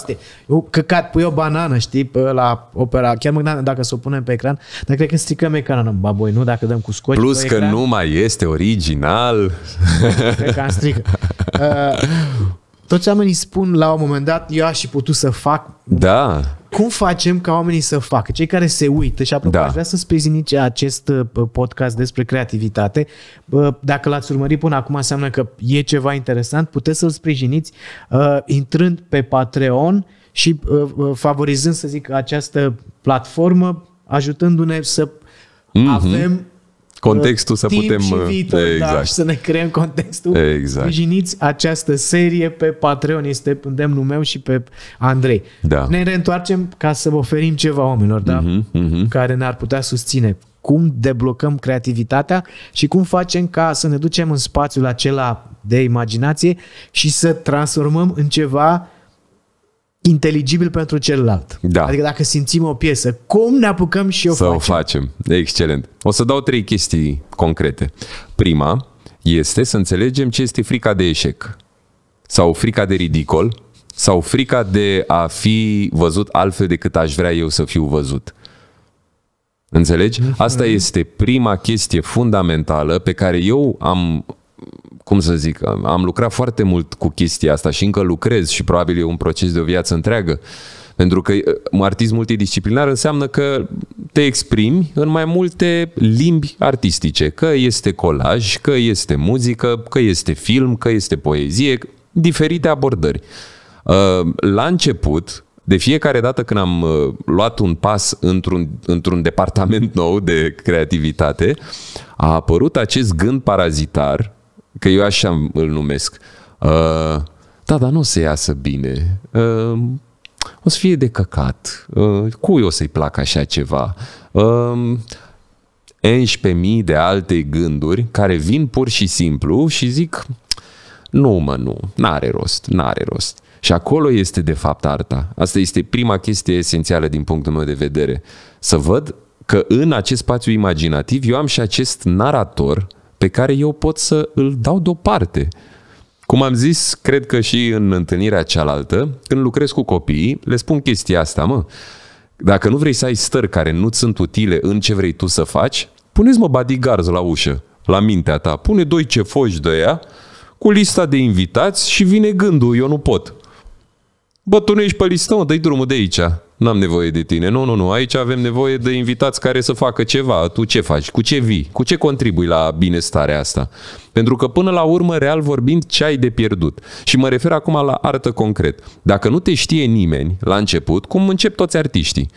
eu căcat, pui o banană, știi, pe la opera. Chiar mă gândeam dacă să o punem pe ecran, dar cred că stricăm ecranul. Ba nu, dacă dăm cu scoci Plus că ecran, nu mai este original. Cred că am stric. Uh, toți oamenii spun la un moment dat, eu aș fi putut să fac. Da. Cum facem ca oamenii să facă? Cei care se uită și apropo, da. aș vrea să sprijiniți acest uh, podcast despre creativitate. Dacă l-ați urmărit până acum, înseamnă că e ceva interesant. Puteți să-l sprijiniți uh, intrând pe Patreon și uh, favorizând, să zic, această platformă, ajutându-ne să mm-hmm. avem contextul să timp putem... și viitor, exact. da, și exact. să ne creăm contextul. exact. Sprijiniți această serie pe Patreon, este îndemnul meu și pe Andrei. Da. Ne reîntoarcem ca să oferim ceva oamenilor, da? Uh-huh, uh-huh. Care ne-ar putea susține. Cum deblocăm creativitatea și cum facem ca să ne ducem în spațiul acela de imaginație și să transformăm în ceva inteligibil pentru celălalt. Da. Adică dacă simțim o piesă, cum ne apucăm și o Să facem? o facem. Excelent. O să dau trei chestii concrete. Prima este să înțelegem ce este frica de eșec sau frica de ridicol sau frica de a fi văzut altfel decât aș vrea eu să fiu văzut. Înțelegi? Asta mhm. este prima chestie fundamentală pe care eu am cum să zic, am lucrat foarte mult cu chestia asta și încă lucrez și probabil e un proces de o viață întreagă. Pentru că uh, un artist multidisciplinar înseamnă că te exprimi în mai multe limbi artistice. Că este colaj, că este muzică, că este film, că este poezie, diferite abordări. Uh, la început, de fiecare dată când am uh, luat un pas într-un, într-un departament nou de creativitate, a apărut acest gând parazitar că eu așa îl numesc. Uh, da, dar nu o să iasă bine. Uh, o să fie de căcat. Uh, cui o să-i placă așa ceva? Uh, mii de alte gânduri care vin pur și simplu și zic nu mă, nu, n-are rost, n-are rost. Și acolo este de fapt arta. Asta este prima chestie esențială din punctul meu de vedere. Să văd că în acest spațiu imaginativ eu am și acest narator pe care eu pot să îl dau deoparte. Cum am zis, cred că și în întâlnirea cealaltă, când lucrez cu copiii, le spun chestia asta, mă. Dacă nu vrei să ai stări care nu sunt utile în ce vrei tu să faci, puneți mă bodyguards la ușă, la mintea ta. Pune doi ce foși de ea cu lista de invitați și vine gândul, eu nu pot. Bă, tu nu ești pe listă, mă, dă drumul de aici. N-am nevoie de tine. Nu, nu, nu. Aici avem nevoie de invitați care să facă ceva. Tu ce faci? Cu ce vii? Cu ce contribui la binestarea asta? Pentru că până la urmă, real vorbind, ce ai de pierdut? Și mă refer acum la artă concret. Dacă nu te știe nimeni la început, cum încep toți artiștii?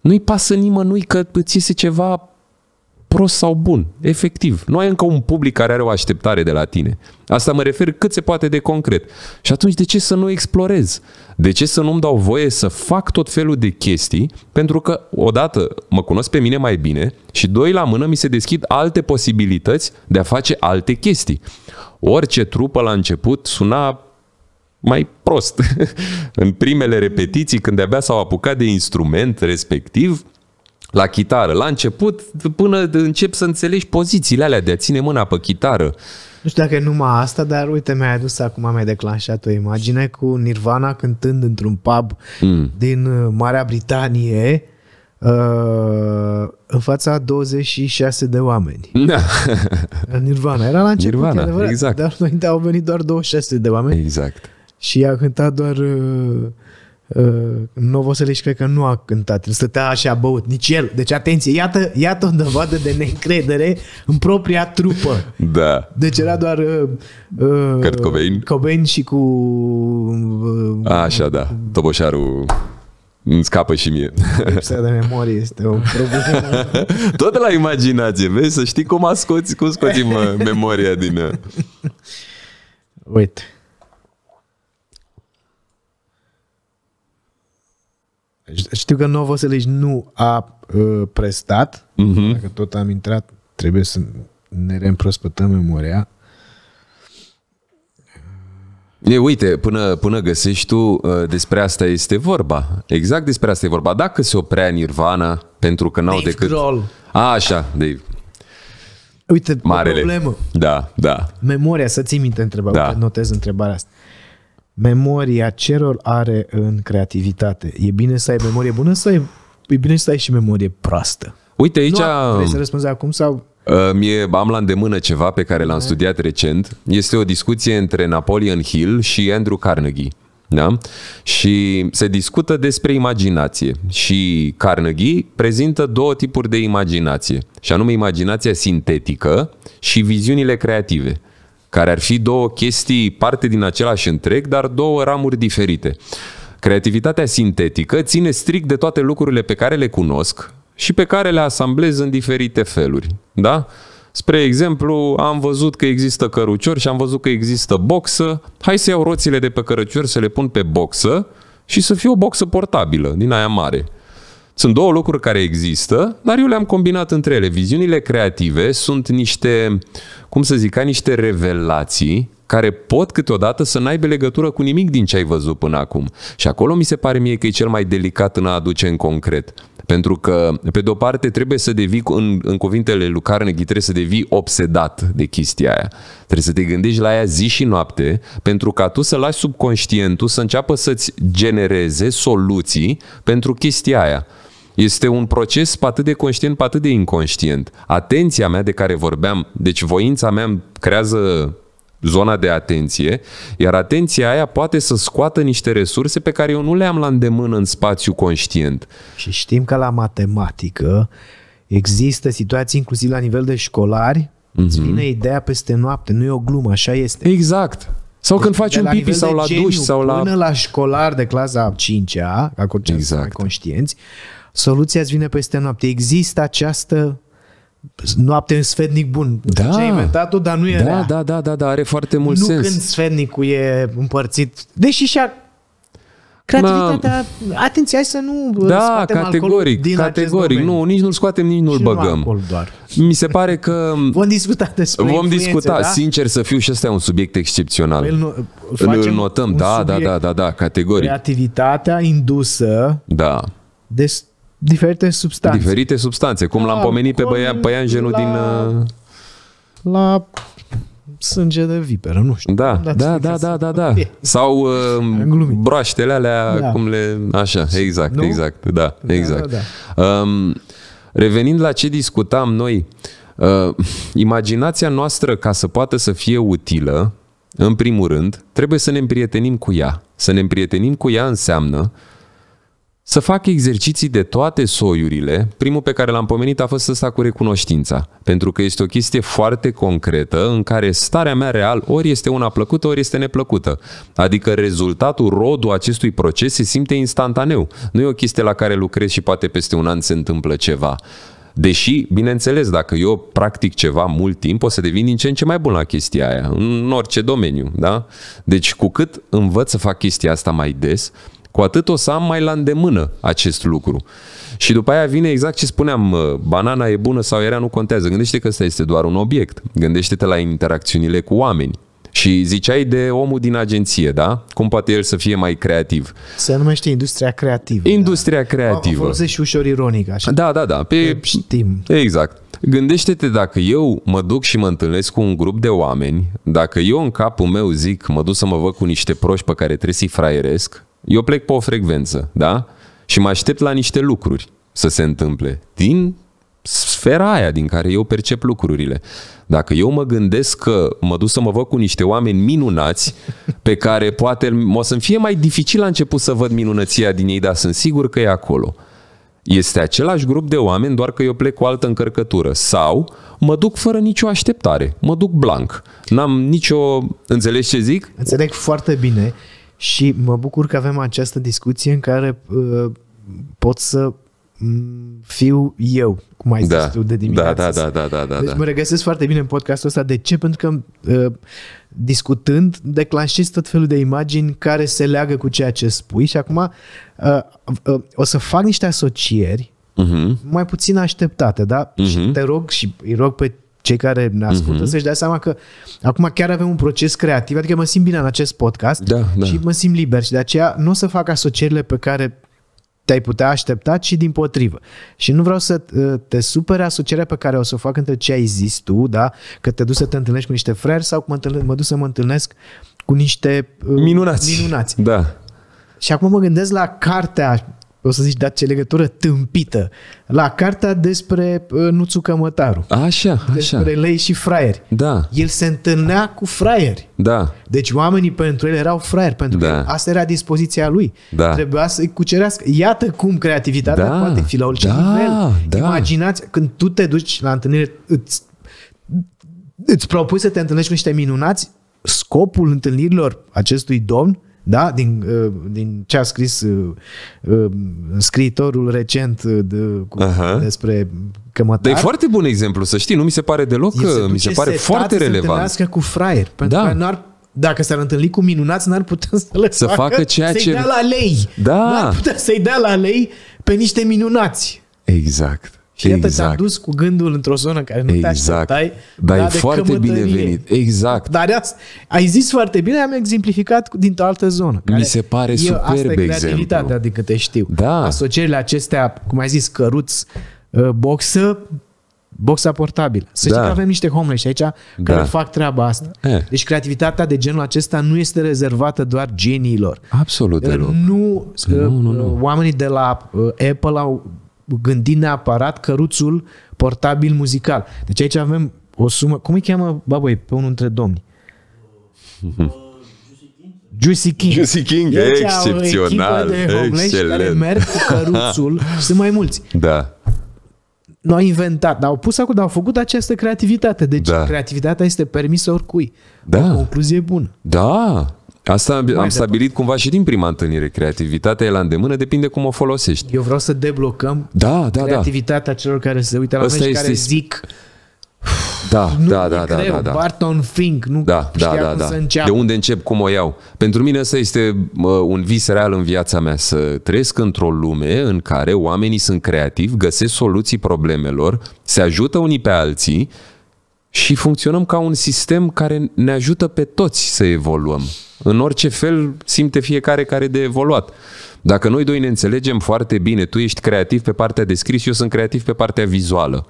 Nu-i pasă nimănui că îți iese ceva prost sau bun, efectiv. Nu ai încă un public care are o așteptare de la tine. Asta mă refer cât se poate de concret. Și atunci de ce să nu explorez? De ce să nu-mi dau voie să fac tot felul de chestii? Pentru că, odată, mă cunosc pe mine mai bine și, doi, la mână mi se deschid alte posibilități de a face alte chestii. Orice trupă la început suna mai prost. în primele repetiții, când abia s-au apucat de instrument respectiv, la chitară. La început, până încep să înțelegi pozițiile alea de a ține mâna pe chitară. Nu știu dacă e numai asta, dar uite, mi-ai adus acum, mi-ai declanșat o imagine cu Nirvana cântând într-un pub mm. din uh, Marea Britanie uh, în fața 26 de oameni. Da. Nirvana era la început, Nirvana, adevărat, exact. dar înainte au venit doar 26 de oameni. Exact. Și a cântat doar... Uh, Uh, Novoseliș cred că nu a cântat, el stătea așa băut, nici el. Deci atenție, iată, iată o dovadă de neîncredere în propria trupă. Da. Deci era doar uh, Kurt uh, Cobain. Cobain și cu... Uh, așa, da, Toboșarul îmi scapă și mie. Lipsa de memorie este o problemă. Tot la imaginație, vezi, să știi cum, scoți, cum scoți memoria din... Uh. Uite. Știu că Novo Selic nu a uh, prestat, uh-huh. dacă tot am intrat, trebuie să ne reîmprospătăm memoria. E, uite, până, până găsești tu, uh, despre asta este vorba. Exact despre asta e vorba. Dacă se oprea Nirvana, pentru că n-au Dave decât... Grohl. A, așa, Dave. Uite, Marele. o problemă. Da, da. Memoria, să ții minte întrebarea, da. notez întrebarea asta memoria ce rol are în creativitate? E bine să ai memorie bună sau e, e bine să ai și memorie proastă? Uite aici... Nu, vrei să răspunzi acum sau... Ă, mie am la îndemână ceva pe care l-am studiat recent. Este o discuție între Napoleon Hill și Andrew Carnegie. Da? Și se discută despre imaginație. Și Carnegie prezintă două tipuri de imaginație, și anume imaginația sintetică și viziunile creative care ar fi două chestii, parte din același întreg, dar două ramuri diferite. Creativitatea sintetică ține strict de toate lucrurile pe care le cunosc și pe care le asamblez în diferite feluri. Da? Spre exemplu, am văzut că există cărucior și am văzut că există boxă. Hai să iau roțile de pe cărucior să le pun pe boxă și să fie o boxă portabilă, din aia mare. Sunt două lucruri care există, dar eu le-am combinat între ele. Viziunile creative sunt niște, cum să zic, ca niște revelații care pot câteodată să n-aibă legătură cu nimic din ce ai văzut până acum. Și acolo mi se pare mie că e cel mai delicat în a aduce în concret. Pentru că, pe de-o parte, trebuie să devii, în, în cuvintele lui Carnegie, trebuie să devii obsedat de chestia aia. Trebuie să te gândești la ea zi și noapte, pentru ca tu să lași subconștientul să înceapă să-ți genereze soluții pentru chestia aia. Este un proces pe atât de conștient, pe atât de inconștient. Atenția mea de care vorbeam, deci voința mea creează zona de atenție, iar atenția aia poate să scoată niște resurse pe care eu nu le-am la îndemână în spațiu conștient. Și știm că la matematică există situații inclusiv la nivel de școlari, mm-hmm. îți mhm. vine ideea peste noapte, nu e o glumă, așa este. Exact. Sau deci când faci un pipi sau la duș sau la... Până la școlar de clasa 5-a, acolo exact. mai conștienți, soluția îți vine peste noapte. Există această noapte în sfetnic bun. Da. Ce inventat-o, dar nu e da, da, da, da, da, are foarte mult nu sens. Nu când sfetnicul e împărțit. Deși și-a Creativitatea, Ma... atenție, hai să nu da, scoatem categoric, din categoric. Nu, nici nu-l scoatem, nici nu-l și băgăm. Nu doar. Mi se pare că... vom discuta despre Vom discuta, da? sincer să fiu și ăsta e un subiect excepțional. Păi îl, îl notăm, da, da, da, da, da, categoric. Creativitatea indusă da. de diferite substanțe. Diferite substanțe, cum l-am pomenit pe băia, Păianjenul la, din... Uh, la sânge de viperă, nu știu. Da, da da, da, da, da, da, da, da. Sau uh, broaștele alea, da. cum le... Așa, exact, nu? exact, da, exact. Da, da, da, exact. da. Um, revenind la ce discutam noi, uh, imaginația noastră, ca să poată să fie utilă, în primul rând, trebuie să ne împrietenim cu ea. Să ne împrietenim cu ea înseamnă să fac exerciții de toate soiurile. Primul pe care l-am pomenit a fost ăsta cu recunoștința, pentru că este o chestie foarte concretă în care starea mea real ori este una plăcută, ori este neplăcută. Adică rezultatul, rodul acestui proces se simte instantaneu. Nu e o chestie la care lucrezi și poate peste un an se întâmplă ceva. Deși, bineînțeles, dacă eu practic ceva mult timp, o să devin din ce în ce mai bun la chestia aia, în orice domeniu, da? Deci, cu cât învăț să fac chestia asta mai des, cu atât o să am mai la îndemână acest lucru. Și după aia vine exact ce spuneam, banana e bună sau era nu contează. Gândește că ăsta este doar un obiect. Gândește-te la interacțiunile cu oameni. Și ziceai de omul din agenție, da? Cum poate el să fie mai creativ? Se numește industria creativă. Da. Industria da. creativă. O folosești și ușor ironic, așa. Da, da, da. Pe... Știm. Exact. Gândește-te dacă eu mă duc și mă întâlnesc cu un grup de oameni, dacă eu în capul meu zic, mă duc să mă văd cu niște proști pe care trebuie să-i fraieresc, eu plec pe o frecvență, da? Și mă aștept la niște lucruri să se întâmple din sfera aia din care eu percep lucrurile. Dacă eu mă gândesc că mă duc să mă văd cu niște oameni minunați, pe care poate o să-mi fie mai dificil la început să văd minunăția din ei, dar sunt sigur că e acolo. Este același grup de oameni, doar că eu plec cu altă încărcătură. Sau mă duc fără nicio așteptare, mă duc blank. N-am nicio... Înțelegi ce zic? Înțeleg foarte bine și mă bucur că avem această discuție în care uh, pot să mm, fiu eu, cum ai da. zis da, tu de da, dimineață. Da, da, da, da, deci da, da. Deci mă regăsesc foarte bine în podcastul ăsta. De ce? Pentru că uh, discutând declanșezi tot felul de imagini care se leagă cu ceea ce spui și acum uh, uh, o să fac niște asocieri uh-huh. mai puțin așteptate, da? Uh-huh. Și mhm. te rog și îi rog pe cei care ne mhm. ascultă uh-huh. să-și dea seama că acum chiar avem un proces creativ, adică mă simt bine în acest podcast da, da. și mă simt liber și de aceea nu o să fac asocierile pe care te-ai putea aștepta, ci din potrivă. Și nu vreau să uh, te supere asocierea pe care o să o fac între ce ai zis tu, da? că te duci să te întâlnești cu niște frări sau mă, întâlne- mă duc să mă întâlnesc cu niște uh, minunați. minunați. Da. Și acum mă gândesc la cartea o să zici, dar ce legătură tâmpită, la cartea despre uh, Nuțu Cămătaru. Așa, așa. Despre lei și fraieri. Da. El se întâlnea cu fraieri. Da. Deci oamenii pentru el erau fraieri, pentru da. că asta era dispoziția lui. Da. Trebuia să-i cucerească. Iată cum creativitatea da. poate fi la orice da. nivel. Da. Imaginați, când tu te duci la întâlnire, îți, îți propui să te întâlnești cu niște minunați, scopul întâlnirilor acestui domn da? din, uh, din ce a scris uh, uh, scriitorul recent de, cu, despre cămătar. Dar e foarte bun exemplu, să știi, nu mi se pare deloc, se mi se pare foarte relevant. Să se cu fraier, pentru da. că n-ar dacă s-ar întâlni cu minunați, n-ar putea să le să facă, facă ceea să-i ce... dea la lei. Da. N-ar putea să-i dea la lei pe niște minunați. Exact. Și iată exact. te-a dus cu gândul într-o zonă care nu exact. te așteptai. Dar, exact. dar e foarte venit. Exact. Dar asta, ai zis foarte bine, am exemplificat dintr-o altă zonă. Care Mi se pare eu, superb asta e exemplu. adică te știu. Da. Asocierile acestea, cum ai zis, căruț, uh, boxă, boxa portabilă. Să da. că avem niște homeless aici care da. fac treaba asta. E. Eh. Deci creativitatea de genul acesta nu este rezervată doar geniilor. Absolut deloc. Nu, nu, nu, uh, nu. oamenii de la uh, Apple au gândit neapărat căruțul portabil muzical. Deci aici avem o sumă, cum îi cheamă, băi, pe unul dintre domni? Juicy King. Juicy King, e deci, excepțional, de excelent. care merg cu căruțul, sunt mai mulți. Da. Nu au inventat, dar au pus acolo, dar au făcut această creativitate. Deci da. creativitatea este permisă oricui. Da. O concluzie bună. Da, Asta am departe. stabilit cumva și din prima întâlnire. Creativitatea e la îndemână, depinde cum o folosești. Eu vreau să deblocăm da, da, da. creativitatea da. celor care se uită la Asta noi și care zic da, nu da, da, da, greu, da, da. Barton Fink, nu da, da, da, cum da. să înceapă. De unde încep, cum o iau. Pentru mine asta este uh, un vis real în viața mea, să trăiesc într-o lume în care oamenii sunt creativi, găsesc soluții problemelor, se ajută unii pe alții și funcționăm ca un sistem care ne ajută pe toți să evoluăm. În orice fel simte fiecare care de evoluat. Dacă noi doi ne înțelegem foarte bine, tu ești creativ pe partea de scris, eu sunt creativ pe partea vizuală.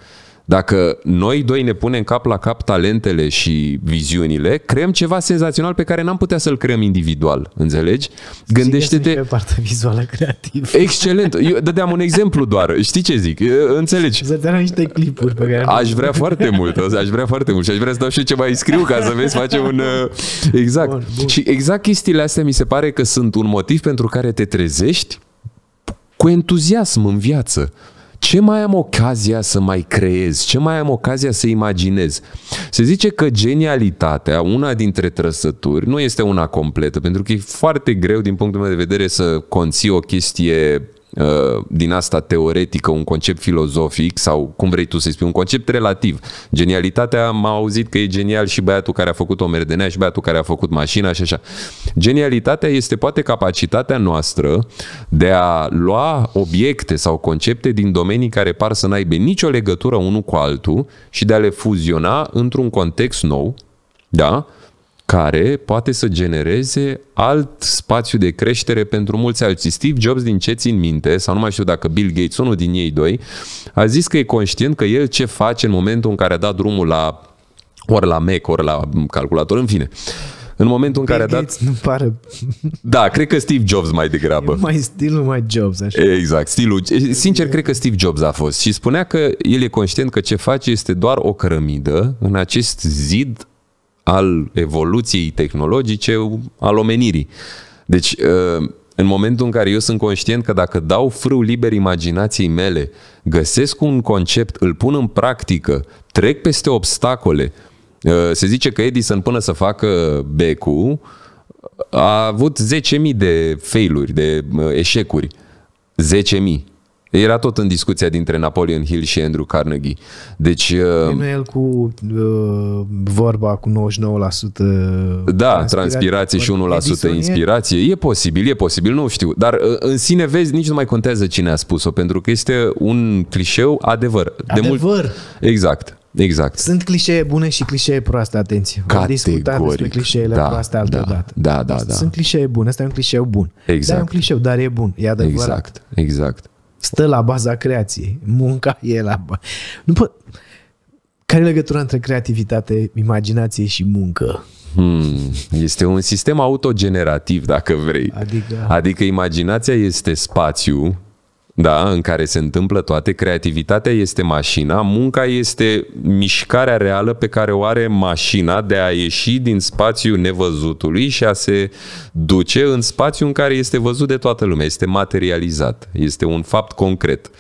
Dacă noi doi ne punem cap la cap talentele și viziunile, creăm ceva senzațional pe care n-am putea să-l creăm individual, înțelegi? Gândește-te... Pe partea vizuală creativă. Excelent! Eu dădeam un exemplu doar, știi ce zic? Înțelegi? Să dăm niște clipuri pe care... Aș vrea foarte mult, aș vrea foarte mult și aș vrea să dau și ce ceva scriu ca să vezi, face un... Uh, exact. Bun, bun. Și exact chestiile astea mi se pare că sunt un motiv pentru care te trezești cu entuziasm în viață ce mai am ocazia să mai creez? Ce mai am ocazia să imaginez? Se zice că genialitatea, una dintre trăsături, nu este una completă, pentru că e foarte greu din punctul meu de vedere să conții o chestie Uh, din asta teoretică, un concept filozofic sau cum vrei tu să-i spui, un concept relativ. Genialitatea, m-a auzit că e genial și băiatul care a făcut o merdenea și băiatul care a făcut mașina și așa. Genialitatea este poate capacitatea noastră de a lua obiecte sau concepte din domenii care par să n-aibă nicio legătură unul cu altul și de a le fuziona într-un context nou, da? care poate să genereze alt spațiu de creștere pentru mulți alții. Steve Jobs, din ce țin minte, sau nu mai știu dacă Bill Gates, unul din ei doi, a zis că e conștient că el ce face în momentul în care a dat drumul la ori la Mac, ori la calculator, în fine. În momentul în care Gates a dat... nu pare... Da, cred că Steve Jobs mai degrabă. E mai stilul mai Jobs, așa. Exact, stilul... Sincer, cred că Steve Jobs a fost. Și spunea că el e conștient că ce face este doar o cărămidă în acest zid al evoluției tehnologice al omenirii. Deci, ă, în momentul în care eu sunt conștient că dacă dau frâu liber imaginației mele, găsesc un concept, îl pun în practică, trec peste obstacole, ă, se zice că Edison până să facă becul a avut 10.000 de failuri, de ă, eșecuri. Era tot în discuția dintre Napoleon Hill și Andrew Carnegie. Deci... Uh, el cu uh, vorba cu 99% Da, transpirație și 1% edisonie. inspirație. E posibil, e posibil, nu știu. Dar uh, în sine, vezi, nici nu mai contează cine a spus-o, pentru că este un clișeu adevăr. Adevăr! De mult... Exact. Exact. Sunt clișee bune și clișee proaste, atenție. Vom discutat despre clișeele da, proaste altă da, dată. Da, da, da. Sunt clișee bune, ăsta e un clișeu bun. Exact. Dar e un exact. clișeu, dar e bun, e adevărat. Exact, exact. Stă la baza creației. Munca e la baza. Nu pot... Care e legătura între creativitate, imaginație și muncă? Hmm. Este un sistem autogenerativ, dacă vrei. Adică... adică imaginația este spațiu da, în care se întâmplă toate, creativitatea este mașina, munca este mișcarea reală pe care o are mașina de a ieși din spațiul nevăzutului și a se duce în spațiul în care este văzut de toată lumea, este materializat, este un fapt concret.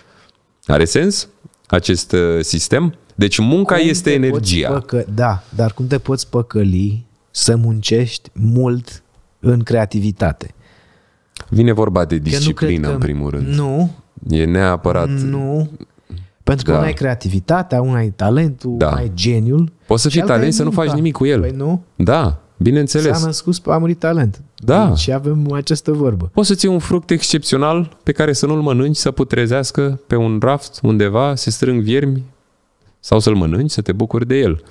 Are sens acest uh, sistem? Deci munca cum este energia. Păcă... Da, dar cum te poți păcăli să muncești mult în creativitate? Vine vorba de disciplină, că, în primul rând. Nu. E neapărat... Nu. Pentru că da. una ai creativitatea, una ai talentul, da. una ai geniul. Poți să fii talent să nu faci nimic cu el. Păi nu. Da, bineînțeles. S-a născut, a murit talent. Da. Deci avem această vorbă. Poți să ții un fruct excepțional pe care să nu-l mănânci, să putrezească pe un raft undeva, se strâng viermi sau să-l mănânci, să te bucuri de el.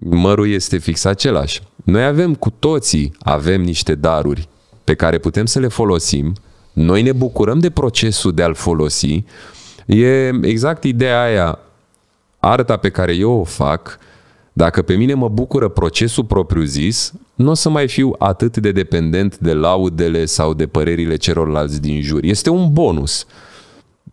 Mărul este fix același. Noi avem cu toții, avem niște daruri pe care putem să le folosim, noi ne bucurăm de procesul de a-l folosi, e exact ideea aia, arta pe care eu o fac, dacă pe mine mă bucură procesul propriu-zis, nu o să mai fiu atât de dependent de laudele sau de părerile celorlalți din jur. Este un bonus.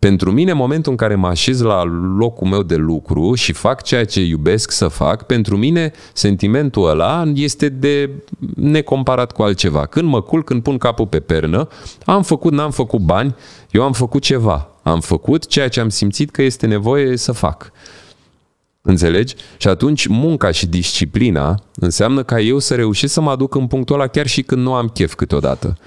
Pentru mine, momentul în care mă așez la locul meu de lucru și fac ceea ce iubesc să fac, pentru mine sentimentul ăla este de necomparat cu altceva. Când mă culc, când pun capul pe pernă, am făcut, n-am făcut bani, eu am făcut ceva. Am făcut ceea ce am simțit că este nevoie să fac. Înțelegi? Și atunci munca și disciplina înseamnă ca eu să reușesc să mă aduc în punctul ăla chiar și când nu am chef câteodată.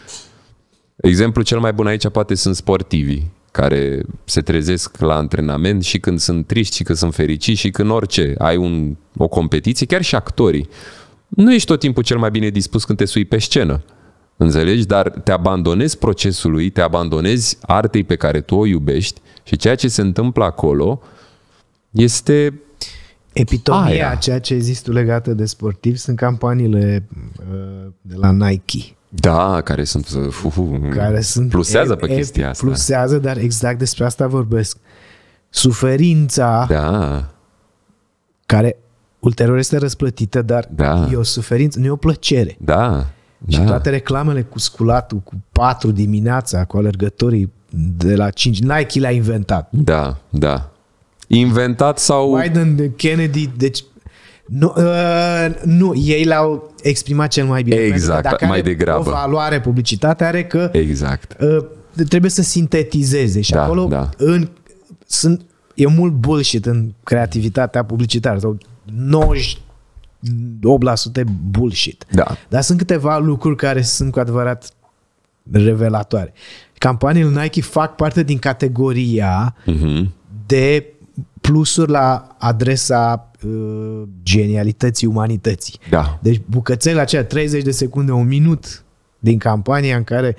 Exemplu cel mai bun aici poate sunt sportivii care se trezesc la antrenament și când sunt triști și când sunt fericiți și când orice, ai un, o competiție, chiar și actorii. Nu ești tot timpul cel mai bine dispus când te sui pe scenă. Înțelegi? Dar te abandonezi procesului, te abandonezi artei pe care tu o iubești și ceea ce se întâmplă acolo este Epitomia aia. ceea ce există legată de sportiv sunt campaniile uh, de la Nike da, care sunt... Uh, uh, care sunt plusează pe chestia asta. Plusează, dar exact despre asta vorbesc. Suferința da. care ulterior este răsplătită, dar da. e o suferință, nu e o plăcere. Da. Și da. toate reclamele cu sculatul, cu patru dimineața, cu alergătorii de la 5, Nike le-a inventat. Da, da. Inventat sau... Biden, Kennedy, deci... Nu, uh, nu ei l-au exprima cel mai bine. Exact, dacă mai degrabă. o valoare publicitatea are că exact. Uh, trebuie să sintetizeze și da, acolo da. În, sunt, e mult bullshit în creativitatea publicitară sau 98% bullshit. Da. Dar sunt câteva lucruri care sunt cu adevărat revelatoare. Campaniile Nike fac parte din categoria uh-huh. de plusuri la adresa Uh, genialității umanității. Da. Deci bucățele acelea, 30 de secunde, un minut din campania în care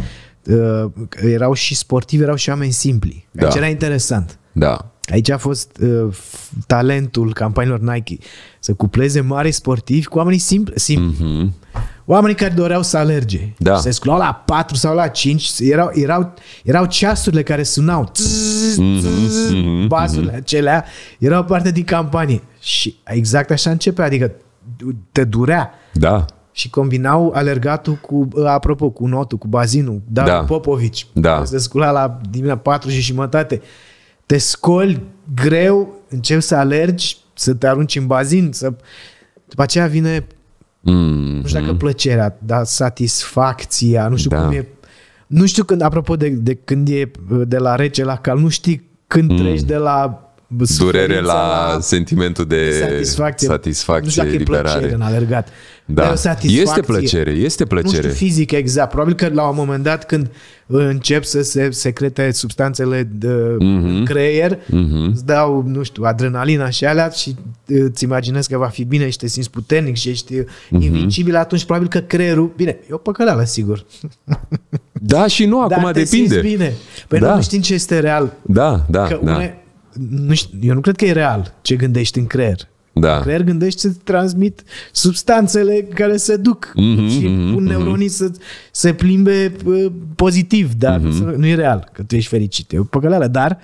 uh, erau și sportivi, erau și oameni simpli. Da. Aici era interesant. Da. Aici a fost uh, talentul campaniilor Nike să cupleze mari sportivi cu oamenii simpli. Simpl. Mm-hmm. Oamenii care doreau să alerge, da. se sculau la 4 sau la 5, erau, erau, erau ceasurile care sunau, tzz, mm-hmm, mhm, mhm. basurile acelea, erau parte din campanie. Și exact așa începe, adică te durea. Da. Și combinau alergatul cu, apropo, cu notul, cu bazinul, da, da. Popovici. Da. Se scula la dimineața 4 și jumătate. Te scoli greu, începi să alergi, să te arunci în bazin, să... După aceea vine Mm-hmm. Nu știu dacă plăcerea, dar satisfacția, nu știu da. cum e. Nu știu când, apropo de, de când e de la rece la cal, nu știi când mm. treci de la durere la, la sentimentul de satisfacție, satisfacție nu știu dacă e plăcere în alergat. Da. Dar satisfacție, este plăcere, este plăcere. Nu știu fizic exact. Probabil că la un moment dat când încep să se secrete substanțele de uh-huh. creier, uh-huh. îți dau, nu știu, adrenalina și alea și îți imaginezi că va fi bine și te simți puternic și ești uh-huh. invincibil, atunci probabil că creierul, bine, e o păcăleală, sigur. Da și nu, acum da, te depinde. Simți bine. Păi da. nu, știm ce este real. Da, da, că da. Une, nu știu, eu nu cred că e real ce gândești în creier. Da. În creier gândești să transmit substanțele care se duc mm-hmm, și mm-hmm, pun mhm. neuronii mm-hmm. să se plimbe pozitiv, dar mm-hmm. nu e real că tu ești fericit. E o păcăleală, dar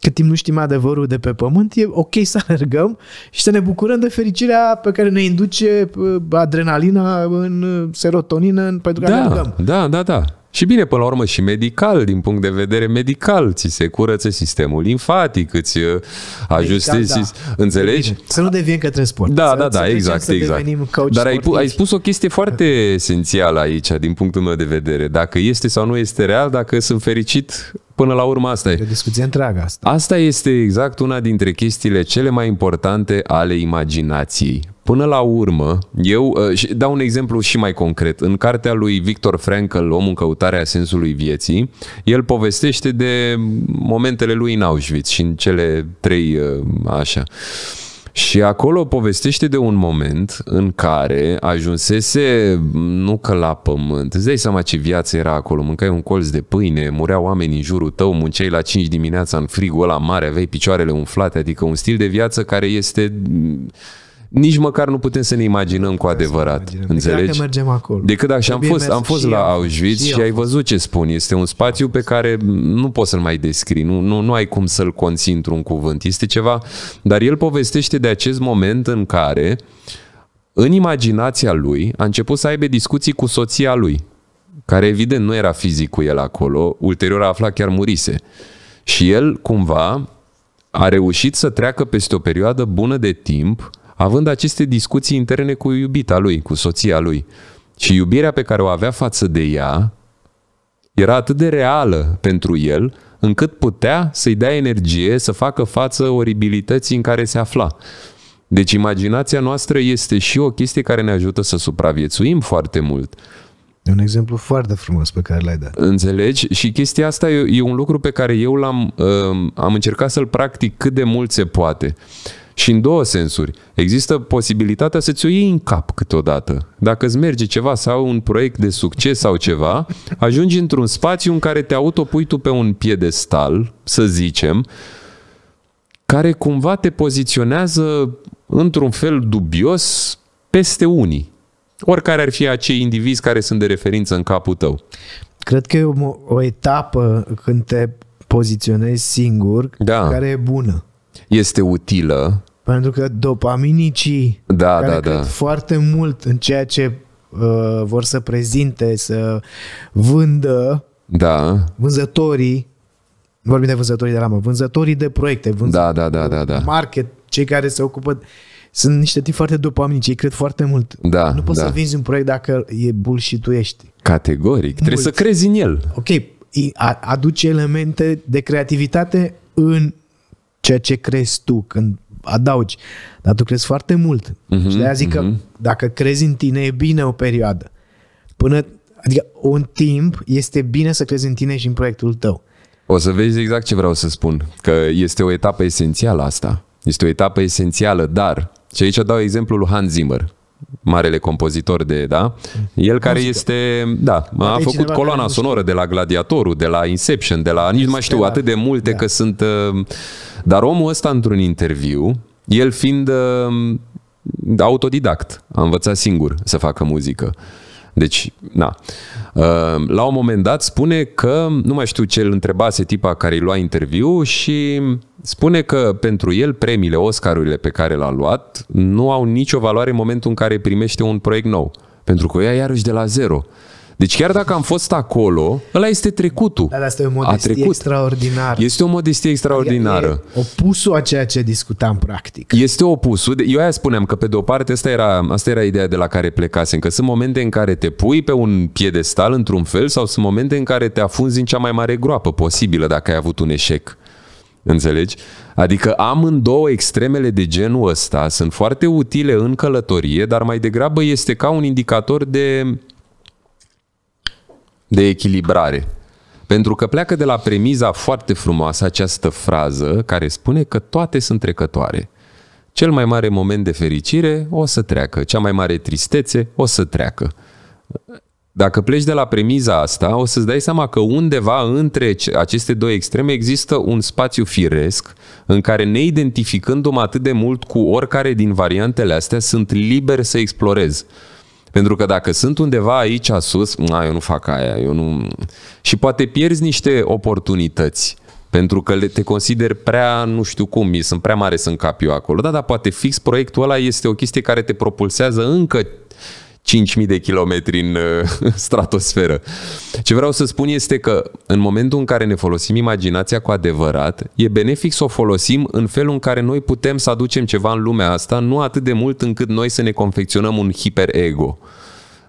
cât timp nu știm adevărul de pe pământ, e ok să alergăm și să ne bucurăm de fericirea pe care ne induce adrenalina în serotonină pentru că da, alergăm. Da, da, da. Și bine, până la urmă, și medical, din punct de vedere medical, ți se curăță sistemul limfatic, îți uh, exact, ajustezi, da. înțelegi? Să nu devin către sport. Da, să da, da, exact, exact. Dar ai, sportici. ai spus o chestie foarte esențială aici, din punctul meu de vedere. Dacă este sau nu este real, dacă sunt fericit Până la urmă asta e. E o discuție întreagă asta. Asta este exact una dintre chestiile cele mai importante ale imaginației. Până la urmă, eu uh, dau un exemplu și mai concret. În cartea lui Victor Frankl, Omul în căutarea sensului vieții, el povestește de momentele lui în Auschwitz și în cele trei uh, așa. Uh, și acolo povestește de un moment în care ajunsese, nu că la pământ, îți dai seama ce viață era acolo, mâncai un colț de pâine, mureau oameni în jurul tău, munceai la 5 dimineața în frigul ăla mare, aveai picioarele umflate, adică un stil de viață care este nici măcar nu putem să ne imaginăm cu adevărat. Imaginăm. Înțelegi? Dacă mergem acolo. Decât așa, am fost, am fost la Auschwitz și, și ai văzut ce spun. Este un spațiu pe care nu poți să-l mai descrii, nu, nu, nu ai cum să-l conții într-un cuvânt. Este ceva, dar el povestește de acest moment în care în imaginația lui a început să aibă discuții cu soția lui, care evident nu era fizic cu el acolo, ulterior a aflat chiar murise. Și el cumva a reușit să treacă peste o perioadă bună de timp având aceste discuții interne cu iubita lui, cu soția lui. Și iubirea pe care o avea față de ea era atât de reală pentru el, încât putea să-i dea energie să facă față oribilității în care se afla. Deci imaginația noastră este și o chestie care ne ajută să supraviețuim foarte mult. E un exemplu foarte frumos pe care l-ai dat. Înțelegi? Și chestia asta e, e un lucru pe care eu l-am ă, am încercat să-l practic cât de mult se poate. Și în două sensuri. Există posibilitatea să-ți o iei în cap câteodată. Dacă îți merge ceva sau un proiect de succes sau ceva, ajungi într-un spațiu în care te autopui tu pe un piedestal, să zicem, care cumva te poziționează într-un fel dubios peste unii. Oricare ar fi acei indivizi care sunt de referință în capul tău. Cred că e o, o etapă când te poziționezi singur da. care e bună. Este utilă pentru că dopaminicii da, care da, cred da. foarte mult în ceea ce uh, vor să prezinte, să vândă da. vânzătorii, vorbim de vânzătorii de ramă, vânzătorii de proiecte, vânzătorii da, da, da, da, da. market, cei care se ocupă sunt niște tipi foarte dopaminici, ei cred foarte mult. Da, nu poți da. să vinzi un proiect dacă e tu ești. Categoric, mult. trebuie să crezi în el. Ok, aduce elemente de creativitate în ceea ce crezi tu când adaugi. Dar tu crezi foarte mult. Uh-huh, și de-aia zic uh-huh. că mhm. dacă crezi în tine, e bine o perioadă. Până, adică un timp este bine să crezi în tine și în proiectul tău. O să vezi exact ce vreau să spun, că este o etapă esențială asta. Este o etapă esențială, dar, și aici dau exemplul lui Hans Zimmer, marele compozitor de, da? El care Muzică. este, da, da a Aici făcut coloana sonoră de la Gladiatorul, de la Inception, de la, nici nu mai știu, atât de multe da. că sunt... Uh, dar omul ăsta într-un interviu, el fiind uh, autodidact, a învățat singur să facă muzică. Deci, na. Uh, la un moment dat spune că, nu mai știu ce îl întrebase tipa care îi lua interviu și Spune că pentru el premiile, Oscarurile pe care l-a luat nu au nicio valoare în momentul în care primește un proiect nou. Pentru că ea iarăși de la zero. Deci chiar dacă am fost acolo, ăla este trecutul. Dar asta e o modestie a trecut. extraordinară. Este o modestie extraordinară. E, opusul a ceea ce discutam practic. Este opusul. Eu aia spuneam că pe de o parte asta era, asta era ideea de la care plecase. că sunt momente în care te pui pe un piedestal într-un fel sau sunt momente în care te afunzi în cea mai mare groapă posibilă dacă ai avut un eșec. Înțelegi? Adică am în două extremele de genul ăsta, sunt foarte utile în călătorie, dar mai degrabă este ca un indicator de, de echilibrare. Pentru că pleacă de la premiza foarte frumoasă această frază care spune că toate sunt trecătoare. Cel mai mare moment de fericire o să treacă, cea mai mare tristețe o să treacă. Dacă pleci de la premiza asta, o să-ți dai seama că undeva între aceste două extreme există un spațiu firesc în care, ne identificându-mă atât de mult cu oricare din variantele astea, sunt liber să explorez. Pentru că dacă sunt undeva aici sus, na, eu nu fac aia, eu nu... Și poate pierzi niște oportunități pentru că te consider prea, nu știu cum, sunt prea mare să încap eu acolo. Da, dar poate fix proiectul ăla este o chestie care te propulsează încă 5.000 de kilometri în uh, stratosferă. Ce vreau să spun este că în momentul în care ne folosim imaginația cu adevărat, e benefic să o folosim în felul în care noi putem să aducem ceva în lumea asta, nu atât de mult încât noi să ne confecționăm un hiperego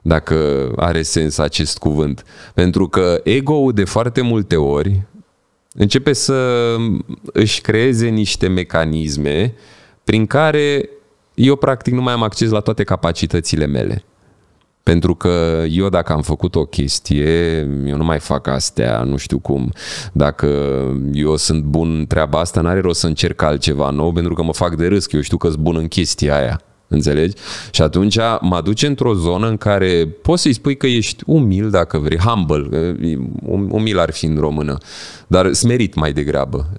dacă are sens acest cuvânt. Pentru că ego-ul de foarte multe ori începe să își creeze niște mecanisme prin care eu practic nu mai am acces la toate capacitățile mele. Pentru că eu dacă am făcut o chestie, eu nu mai fac astea, nu știu cum. Dacă eu sunt bun în treaba asta, n-are rost să încerc altceva nou, pentru că mă fac de râs, eu știu că sunt bun în chestia aia. Înțelegi? Și atunci mă aduce într-o zonă în care poți să-i spui că ești umil dacă vrei, humble, um, umil ar fi în română, dar smerit mai degrabă.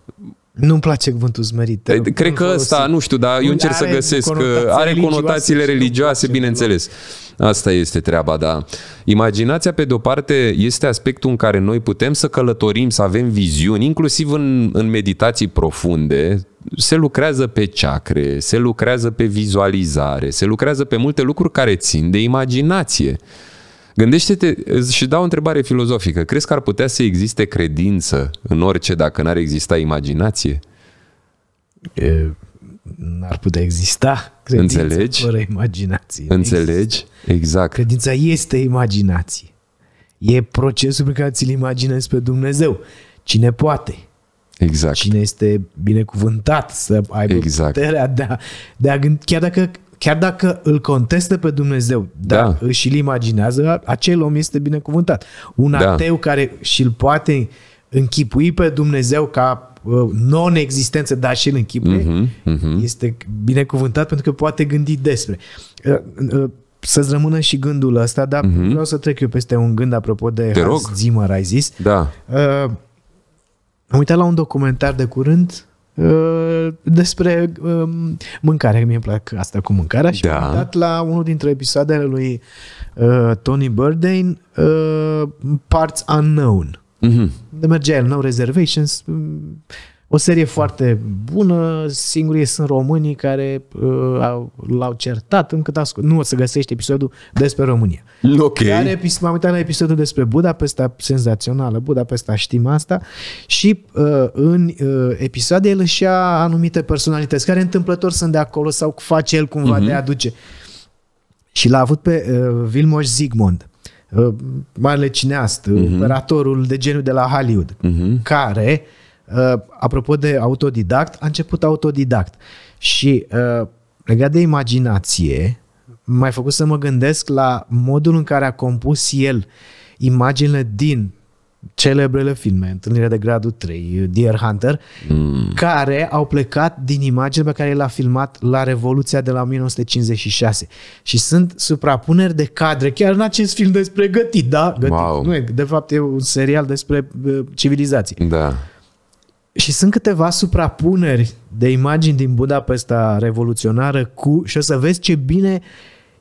Nu-mi place cuvântul smerit. Păi, cred că ăsta, nu știu, dar eu încerc să găsesc, are conotațiile religioase, bineînțeles. Loc. Asta este treaba, da. Imaginația, pe de-o parte, este aspectul în care noi putem să călătorim, să avem viziuni, inclusiv în, în meditații profunde. Se lucrează pe chakre, se lucrează pe vizualizare, se lucrează pe multe lucruri care țin de imaginație. Gândește-te și dau o întrebare filozofică. Crezi că ar putea să existe credință în orice dacă n-ar exista imaginație? E, n-ar putea exista credința Înțelegi? fără imaginație. Înțelegi? Exact. Credința este imaginație. E procesul prin care ți-l imaginezi pe Dumnezeu. Cine poate. Exact. Cine este binecuvântat să aibă exact. puterea de a, de a gândi, chiar dacă chiar dacă îl contestă pe Dumnezeu, dar da. și îl imaginează, acel om este binecuvântat. Un da. ateu care și îl poate închipui pe Dumnezeu ca Uh, non-existență, dar și în închipuri, uh-huh, mhm, mhm. uh-huh. este binecuvântat pentru că poate gândi despre. Uh, uh, să-ți rămână și gândul ăsta, dar uh-huh. vreau să trec eu peste un gând apropo de Te Hans Zimmer, ai zis. Da. Uh, am uitat la un documentar de curând uh, despre uh, mâncare. Mie îmi plac asta cu mâncarea și da. am uitat la unul dintre episoadele lui uh, Tony Burdain uh, Parts Unknown. Mm-hmm. De mergea el, no reservations. O serie foarte bună, singurii sunt românii care uh, l-au certat încât ascult. nu o să găsești episodul despre România. Ok. Care, m-am uitat la episodul despre Budapesta, senzațională, Budapesta, știm asta, și uh, în uh, episoade el își ia anumite personalități care întâmplător sunt de acolo sau face el cumva uh-huh. de aduce. Și l-a avut pe uh, Vilmoș Zigmond. Uh, marele cineast, uh-huh. operatorul de geniu de la Hollywood, uh-huh. care, uh, apropo de autodidact, a început autodidact. Și uh, legat de imaginație, m-ai făcut să mă gândesc la modul în care a compus el imaginele din celebrele filme, Întâlnirea de gradul 3, Deer Hunter, mm. care au plecat din imagine pe care l-a filmat la Revoluția de la 1956. Și sunt suprapuneri de cadre, chiar în acest film despre gătit, da? Gătit. Wow. Nu e, de fapt e un serial despre civilizație. Da. Și sunt câteva suprapuneri de imagini din Budapesta revoluționară cu, și o să vezi ce bine,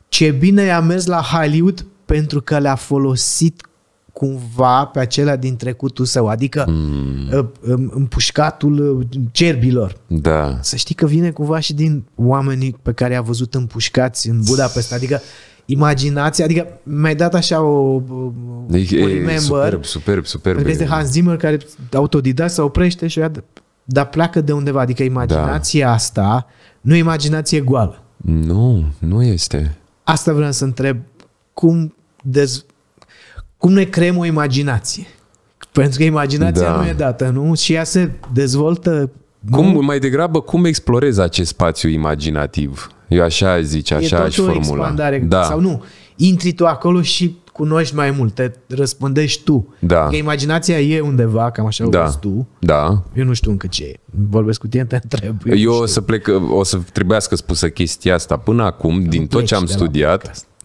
ce bine i-a mers la Hollywood pentru că le-a folosit cumva pe acela din trecutul său, adică mm. Ă, împușcatul ă, cerbilor. Da. Să știi că vine cumva și din oamenii pe care i-a văzut împușcați în Budapesta, adică imaginația, adică mi-ai dat așa o, o remember. e, superb, superb, superb. Este Hans Zimmer care autodidact se oprește și ia, dar pleacă de undeva, adică imaginația da. asta nu e imaginație goală. Nu, nu este. Asta vreau să întreb, cum dez, cum ne creăm o imaginație. Pentru că imaginația da. nu e dată, nu? Și ea se dezvoltă... Cum, nu? Mai degrabă, cum explorezi acest spațiu imaginativ? Eu așa aș zice, așa aș formula. tot da. Sau nu, intri tu acolo și cunoști mai mult, te răspândești tu. Da. Că imaginația e undeva, cam așa da. o tu. Da. Eu nu știu încă ce e. Vorbesc cu tine, te întreb. Eu, eu o să plec, o să trebuiască spusă chestia asta. Până acum, nu din tot ce am studiat,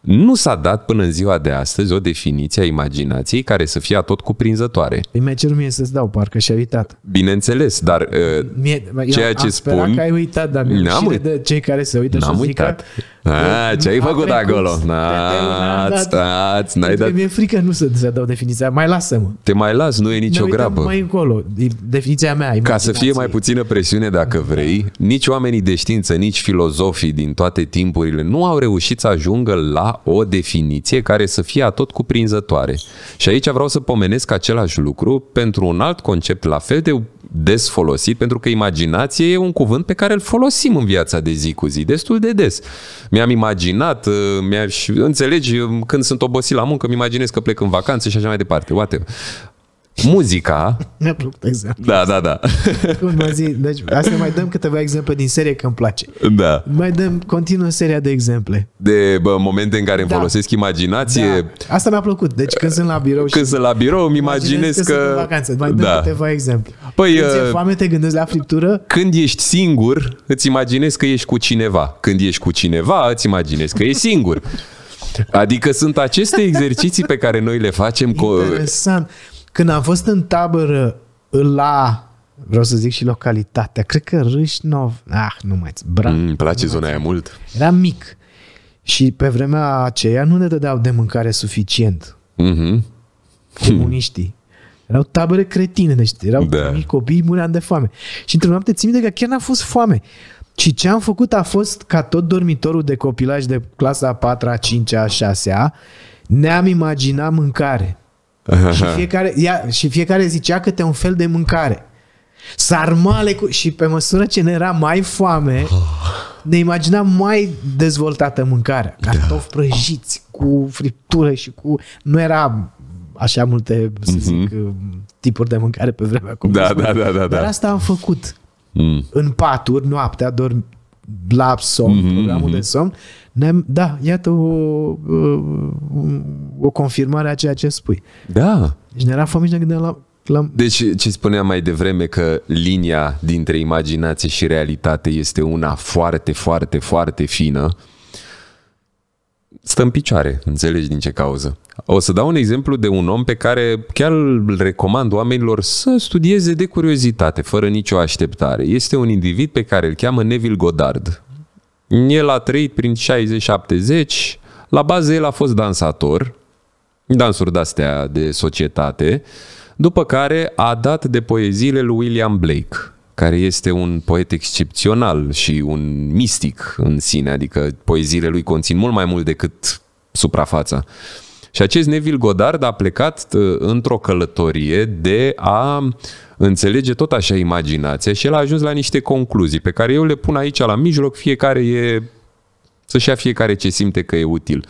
Nu s-a dat până în ziua de astăzi o definiție a imaginației care să fie tot cuprinzătoare. Îmi mai cer mie să-ți dau, parcă și-a uitat. Bineînțeles, dar uh, mie, ceea ce spun... că ai uitat, dar mi am uit... de cei care se uită N-am și uitat. Zică, a, ce ai făcut acolo? Ați, ați, dat... Mi-e frică nu să dau definiția, mai lasă-mă. Te mai las, nu e nicio grabă. mai încolo, definiția mea. Ca să fie mai puțină presiune dacă vrei, nici oamenii de știință, nici filozofii din toate timpurile nu au reușit să ajungă la o definiție care să fie atot cuprinzătoare. Și aici vreau să pomenesc același lucru pentru un alt concept la fel de des folosit, pentru că imaginație e un cuvânt pe care îl folosim în viața de zi cu zi, destul de des. Mi-am imaginat, uh, mi-aș, înțelegi, uh, când sunt obosit la muncă, mi imaginez că plec în vacanță și așa mai departe, whatever. Muzica. Mi-a plăcut exemplu. Da, da, da. Cum mă zi, deci asta mai dăm câteva exemple din serie că îmi place. Da. Mai dăm continuă seria de exemple. De bă, momente în care îmi da. folosesc imaginație. Da. Asta mi-a plăcut. Deci când sunt la birou și... Când sunt la birou îmi imaginez că... că... Sunt în vacanță. Mai dăm da. câteva exemple. Păi, când uh... foame, te gândești la friptură. Când ești singur, îți imaginezi că ești cu cineva. Când ești cu cineva, îți imaginezi că ești singur. Adică sunt aceste exerciții pe care noi le facem. Interesant. Când am fost în tabără la vreau să zic și localitatea, cred că Râșnov, ah, nu mai bra. Mm, place zona aia mult. Era mic. Și pe vremea aceea nu ne dădeau de mâncare suficient. Mm-hmm. Comuniștii. Erau tabere cretine, deci erau da. mii copii, muream de foame. Și într-o noapte țin minte că chiar n-a fost foame. Și ce am făcut a fost ca tot dormitorul de copilaj de clasa 4-a, 5-a, 6-a, ne-am imaginat mâncare. Și fiecare, ea, și fiecare zicea câte un fel de mâncare. Sarmale cu... Și pe măsură ce ne era mai foame, ne imaginam mai dezvoltată mâncarea. Cartofi da. prăjiți cu friptură și cu... Nu era așa multe, să mhm. zic, mm-hmm. tipuri de mâncare pe vremea da, cum da, da, da, da, Dar asta am făcut. Mm. În paturi, noaptea, dormi, Blab somn, mm-hmm, programul de mhm. somn, ne-am, da, iată o, o, o confirmare a ceea ce spui. Da. Deci ne era foame și ne gândeam la, la... Deci ce spuneam mai devreme că linia dintre imaginație și realitate este una foarte, foarte, foarte fină stă în picioare, înțelegi din ce cauză. O să dau un exemplu de un om pe care chiar îl recomand oamenilor să studieze de curiozitate, fără nicio așteptare. Este un individ pe care îl cheamă Neville Goddard. El a trăit prin 60-70, la bază el a fost dansator, dansuri de-astea de societate, după care a dat de poeziile lui William Blake care este un poet excepțional și un mistic în sine, adică poeziile lui conțin mult mai mult decât suprafața. Și acest Neville Goddard a plecat ă, într-o călătorie de a înțelege tot așa imaginația și el a ajuns la niște concluzii pe care eu le pun aici la mijloc, fiecare e să-și ia fiecare ce simte că e util.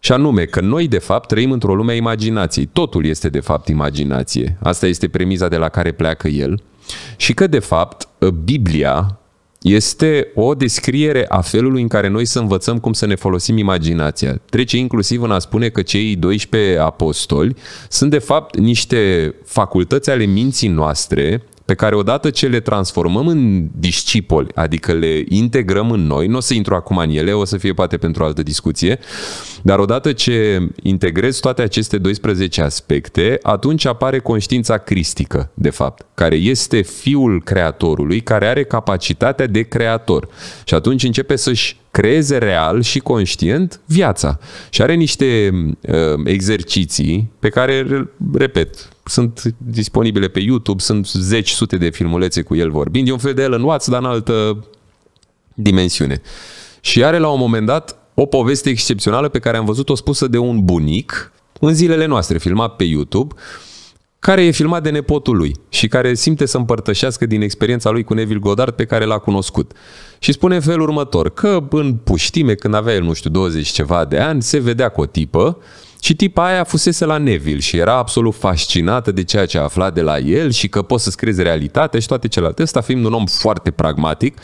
Și anume că noi, de fapt, trăim într-o lume a imaginației. Totul este, de fapt, imaginație. Asta este premiza de la care pleacă el. Și că, de fapt, ă, Biblia este o descriere a felului în care noi să învățăm cum să ne folosim imaginația. Trece inclusiv în a spune că cei 12 apostoli sunt de fapt niște facultăți ale minții noastre pe care odată ce le transformăm în discipoli, adică le integrăm în noi, nu o să intru acum în ele, o să fie poate pentru o altă discuție, dar odată ce integrez toate aceste 12 aspecte, atunci apare conștiința cristică, de fapt, care este fiul creatorului, care are capacitatea de creator. Și atunci începe să-și creeze real și conștient viața. Și are niște uh, exerciții pe care, repet, sunt disponibile pe YouTube, sunt zeci, sute de filmulețe cu el vorbind. E un fel de Ellen Watts, dar în altă dimensiune. Și are la un moment dat o poveste excepțională pe care am văzut-o spusă de un bunic în zilele noastre, filmat pe YouTube, care e filmat de nepotul lui și care simte să împărtășească din experiența lui cu Neville Goddard pe care l-a cunoscut. Și spune în felul următor, că în puștime, când avea el, nu știu, 20 ceva de ani, se vedea cu o tipă și tipa aia fusese la Neville și era absolut fascinată de ceea ce a aflat de la el și că poți să-ți realitate și toate celelalte. Ăsta fiind un om foarte pragmatic,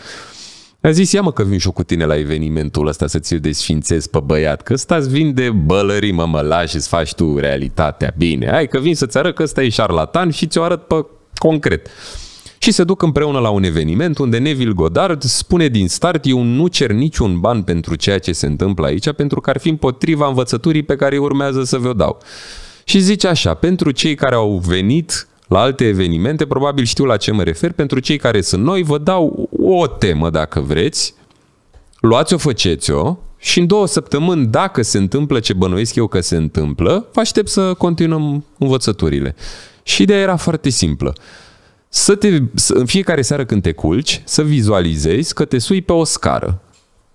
a zis, ia mă că vin și cu tine la evenimentul ăsta să ți-l desfințez pe băiat, că ăsta îți vinde bălării, mă, mă lași să faci tu realitatea. Bine, hai că vin să-ți arăt că ăsta e șarlatan și ți-o arăt pe concret și se duc împreună la un eveniment unde Neville Goddard spune din start eu nu cer niciun ban pentru ceea ce se întâmplă aici pentru că ar fi împotriva învățăturii pe care urmează să vă dau. Și zice așa, pentru cei care au venit la alte evenimente, probabil știu la ce mă refer, pentru cei care sunt noi, vă dau o temă dacă vreți, luați-o, făceți-o și în două săptămâni, dacă se întâmplă ce bănuiesc eu că se întâmplă, vă aștept să continuăm învățăturile. Și ideea era foarte simplă să te, să, în fiecare seară când te culci, să vizualizezi că te sui pe o scară.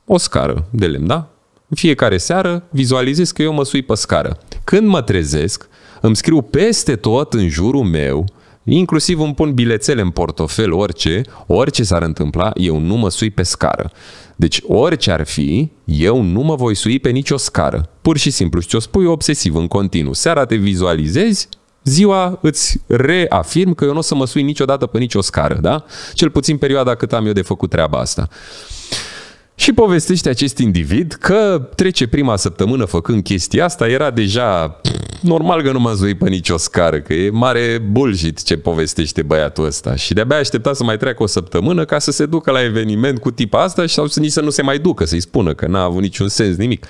O scară de lemn, da? În fiecare seară vizualizezi că eu mă sui pe scară. Când mă trezesc, îmi scriu peste tot în jurul meu, inclusiv îmi pun bilețele în portofel, orice, orice s-ar întâmpla, eu nu mă sui pe scară. Deci orice ar fi, eu nu mă voi sui pe nicio scară. Pur și simplu și ți-o spui obsesiv în continuu. Seara te vizualizezi ziua îți reafirm că eu nu o să mă sui niciodată pe nicio scară, da? Cel puțin perioada cât am eu de făcut treaba asta. Și povestește acest individ că trece prima săptămână făcând chestia asta, era deja normal că nu m-am zuit pe nicio scară, că e mare bullshit ce povestește băiatul ăsta. Și de-abia aștepta să mai treacă o săptămână ca să se ducă la eveniment cu tipa asta și sau să nici să nu se mai ducă, să-i spună că n-a avut niciun sens, nimic.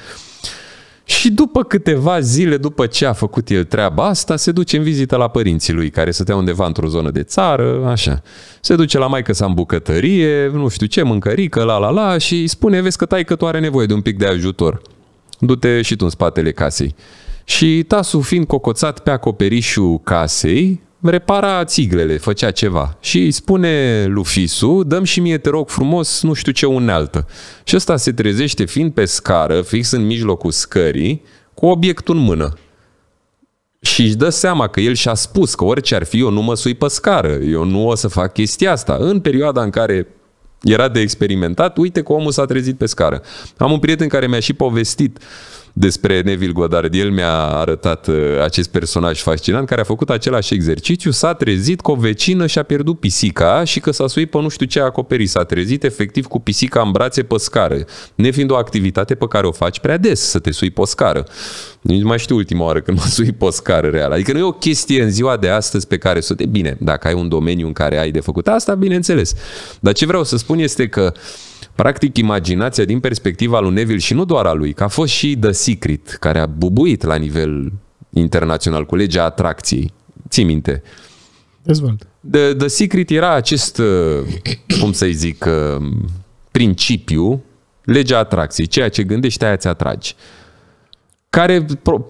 Și după câteva zile, după ce a făcut el treaba asta, se duce în vizită la părinții lui, care stăteau undeva într-o zonă de țară, așa. Se duce la maică sa în bucătărie, nu știu ce, mâncărică, la la la, și îi spune, vezi că tai că tu are nevoie de un pic de ajutor. Du-te și tu în spatele casei. Și Tasu, fiind cocoțat pe acoperișul casei, repara țiglele, făcea ceva. Și îi spune lui Fisu, dăm și mie, te rog frumos, nu știu ce unealtă. Și ăsta se trezește fiind pe scară, fix în mijlocul scării, cu obiectul în mână. Și își dă seama că el și-a spus că orice ar fi, eu nu mă sui pe scară, eu nu o să fac chestia asta. În perioada în care era de experimentat, uite că omul s-a trezit pe scară. Am un prieten care mi-a și povestit uh, despre Neville Goddard. El mi-a arătat uh, acest personaj fascinant care a făcut același exercițiu, s-a trezit cu o vecină și-a pierdut pisica și că s-a suit pe nu știu ce acoperi. S-a trezit efectiv cu pisica în brațe pe scară, nefiind o activitate pe care o faci prea des, să te sui pe scară. Nici mai știu ultima oară când mă sui pe scară reală. Adică nu e o chestie în ziua de astăzi pe care să te... Bine, dacă ai un domeniu în care ai de făcut asta, bineînțeles. Dar ce vreau să spun este că uh, Practic, imaginația din perspectiva lui Neville și nu doar a lui, că a fost și The Secret, care a bubuit la nivel internațional cu legea atracției. Ții minte. Dezvolt. The, The Secret era acest, uh, cum să-i zic, uh, principiu, legea atracției. Ceea ce gândești, aia ți-atragi. Care pro,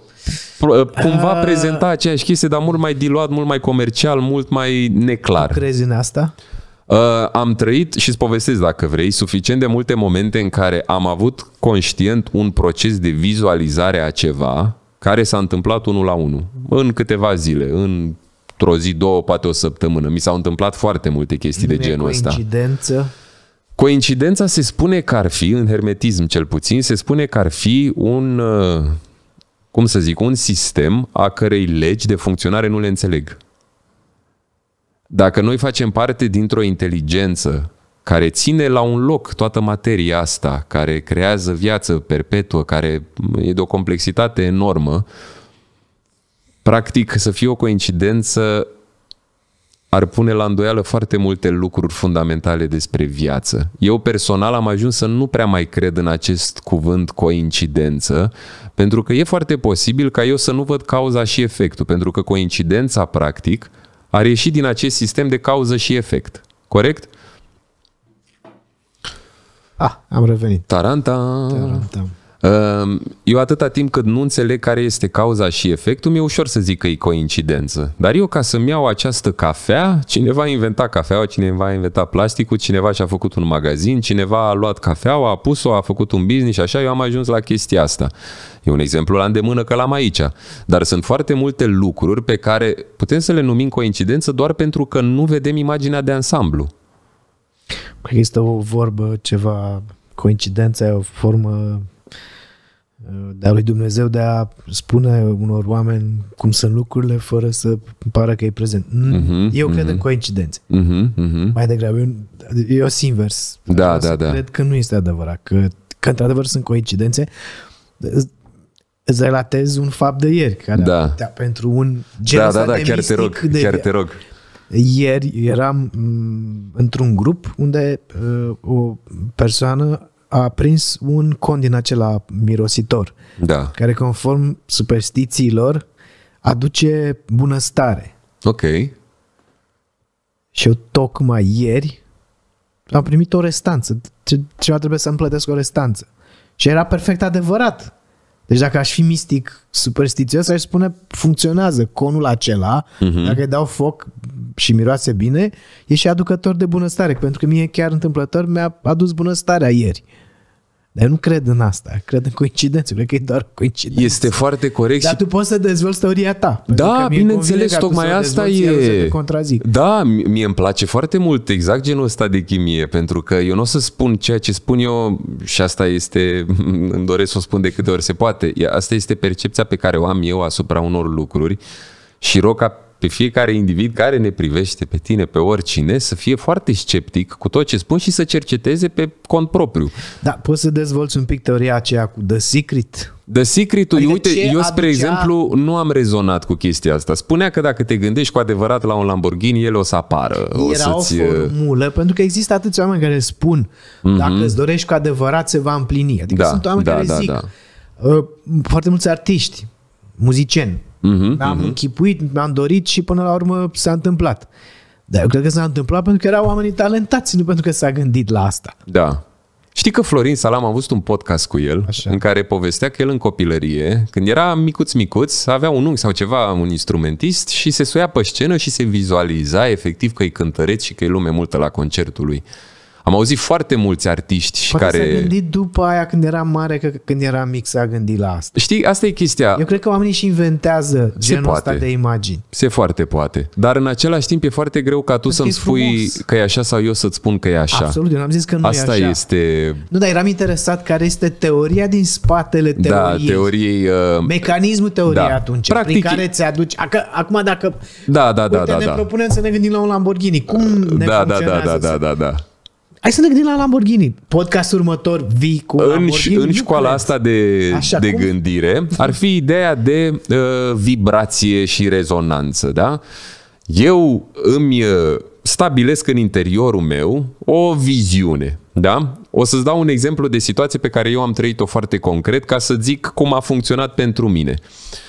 pro, uh, cumva a... Ah. prezenta aceeași chestie, dar mult mai diluat, mult mai comercial, mult mai neclar. Tu crezi în asta? Uh, Uh, am trăit și îți povestesc, dacă vrei, suficient de multe momente în care am avut conștient un proces de vizualizare a ceva care s-a întâmplat unul la unul, în câteva zile, în o zi, două, poate o săptămână. Mi s-au întâmplat foarte multe chestii nu de genul ăsta. Coincidență? Coincidența se spune că ar fi, în hermetism cel puțin, se spune că ar fi un, uh, cum să zic, un sistem a cărei legi de funcționare nu le înțeleg. Dacă noi facem parte dintr-o inteligență care ține la un loc toată materia asta, care creează viață perpetuă, care e de o complexitate enormă, practic să fie o coincidență ar pune la îndoială foarte multe lucruri fundamentale despre viață. Eu personal am ajuns să nu prea mai cred în acest cuvânt coincidență, pentru că e foarte posibil ca eu să nu văd cauza și efectul, pentru că coincidența, practic, uh, ar ieși din acest sistem de cauză și efect. Corect? Ah, am revenit. Taranta. Taranta. Ehm, eu atâta timp cât nu înțeleg care este cauza și efectul, mi-e ușor să zic că e coincidență. Dar eu ca să-mi iau această cafea, cineva a inventat cafeaua, cineva a inventat plasticul, cineva și-a făcut un magazin, cineva a luat cafeaua, a pus-o, a făcut un business și așa, eu am ajuns la chestia asta. E un exemplu la îndemână că l-am aici. Dar sunt foarte multe lucruri pe care putem să le numim coincidență doar pentru că nu vedem imaginea de ansamblu. Există o vorbă, ceva coincidența e o formă de a lui Dumnezeu de a spune unor oameni cum sunt lucrurile fără să pară că e prezent. Mm-hmm, eu cred mm-hmm. în mhm. coincidențe. Mm-hmm, mm-hmm. Mai degrabă, eu, adică eu sunt invers. Da, da, da. Cred că nu este adevărat, că, că într-adevăr sunt coincidențe. Îți relatez un fapt de ieri, care da. a pentru un gen da, da, da, chiar te rog, de chiar te rog. Ieri eram m- într-un grup unde uh, o persoană a prins un con din acela mirositor, da. care conform superstițiilor aduce bunăstare. Ok. Și eu tocmai ieri am primit o restanță. Ce, ceva trebuie să-mi plătesc o restanță. Și era perfect adevărat. Deci dacă aș fi mistic superstițios, aș spune funcționează conul acela, uh-huh. dacă îi dau foc și miroase bine, e și aducător de bunăstare, pentru că mie chiar întâmplător mi-a adus bunăstarea ieri. Dar eu nu cred în asta, cred în coincidență, cred că e doar coincidență. Este foarte corect. Dar tu poți să dezvolți teoria ta. Da, bineînțeles, tocmai asta e. contrazic. Da, mie îmi place foarte mult exact genul ăsta de chimie, pentru că eu nu o să spun ceea ce spun eu și asta este, îmi doresc să o spun de câte ori se poate. Asta este percepția pe care o am eu asupra unor lucruri și rog ca pe fiecare individ care ne privește pe tine, pe oricine, să fie foarte sceptic cu tot ce spun și să cerceteze pe cont propriu. Da, poți să dezvolți un pic teoria aceea cu The Secret? The secret adică uite, eu aducea... spre exemplu nu am rezonat cu chestia asta. Spunea că dacă te gândești cu adevărat la un Lamborghini, el o să apară. Era o, să-ți... o formulă, uh, pentru că există atâți oameni care spun mm-hmm. dacă îți dorești cu adevărat, se va împlini. Adică da, sunt oameni da, care da, zic da. Uh, foarte mulți artiști, muzicieni, Uh-huh, mhm, mi-am uh-huh. Mhm. închipuit, mi-am dorit și până la urmă s-a întâmplat. Dar eu cred că s-a întâmplat pentru că erau oamenii talentați, nu pentru că s-a gândit la asta. Da. Știi că Florin Salam, am văzut un podcast cu el, Așa. în care povestea că el în copilărie, când era micuț-micuț, avea un unghi sau ceva, un instrumentist și se suia pe scenă și se vizualiza efectiv că îi cântăreț și că e lume multă la concertul lui. Am auzit foarte mulți artiști Poate care... s-a gândit după aia când era mare, că când era mic s-a gândit la asta. Știi, asta e chestia. Eu cred că oamenii și inventează Se genul poate. ăsta de imagini. Se foarte poate. Dar în același timp e foarte greu ca tu să-mi spui că e așa sau eu să-ți spun că e așa. Absolut, eu n-am zis că nu asta e așa. este... Nu, dar eram interesat care este teoria din spatele da, teoriei. Da, teoriei... Uh... Mecanismul teoriei da. atunci, Practic... prin care ți-aduci... Acum dacă... Da, da, da, Uite, da, da. ne da. propunem să ne gândim la un Lamborghini. Cum da, ne da, da, da, da, da, da, da. Hai să ne gândim la Lamborghini. Podcastul următor vii cu în, Lamborghini. În școala asta de, Așa, de gândire ar fi ideea de uh, vibrație și rezonanță. Da? Eu îmi uh, stabilesc în interiorul meu o viziune. Da? O să-ți dau un exemplu de situație pe care eu am trăit-o foarte concret ca să zic cum a funcționat pentru mine. Uh,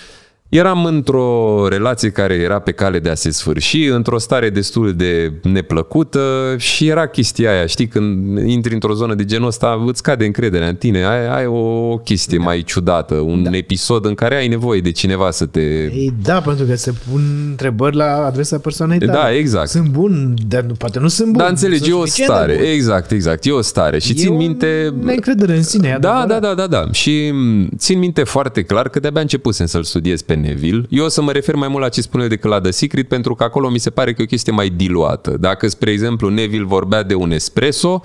Eram într-o relație care era pe cale de a se sfârși, într-o stare destul de neplăcută și era chestia aia, știi, când intri într-o zonă de genul ăsta, îți cade încrederea în tine, ai, ai o chestie da. mai ciudată, un da. episod în care ai nevoie de cineva să te... Ei, da, pentru că se pun întrebări la adresa persoanei tale. Da, exact. Sunt bun, dar poate nu sunt bun. Da, înțelegi, e o stare, exact, exact, e o stare și e țin minte... Neîncredere în sine, Da, da, da, da, da, și mm, țin minte foarte clar că de-abia începusem să-l studiez pe Neville. Eu o să mă refer mai mult la ce spune decât la The Secret, pentru că acolo mi se pare că e o chestie mai diluată. Dacă, spre exemplu, Neville vorbea de un espresso,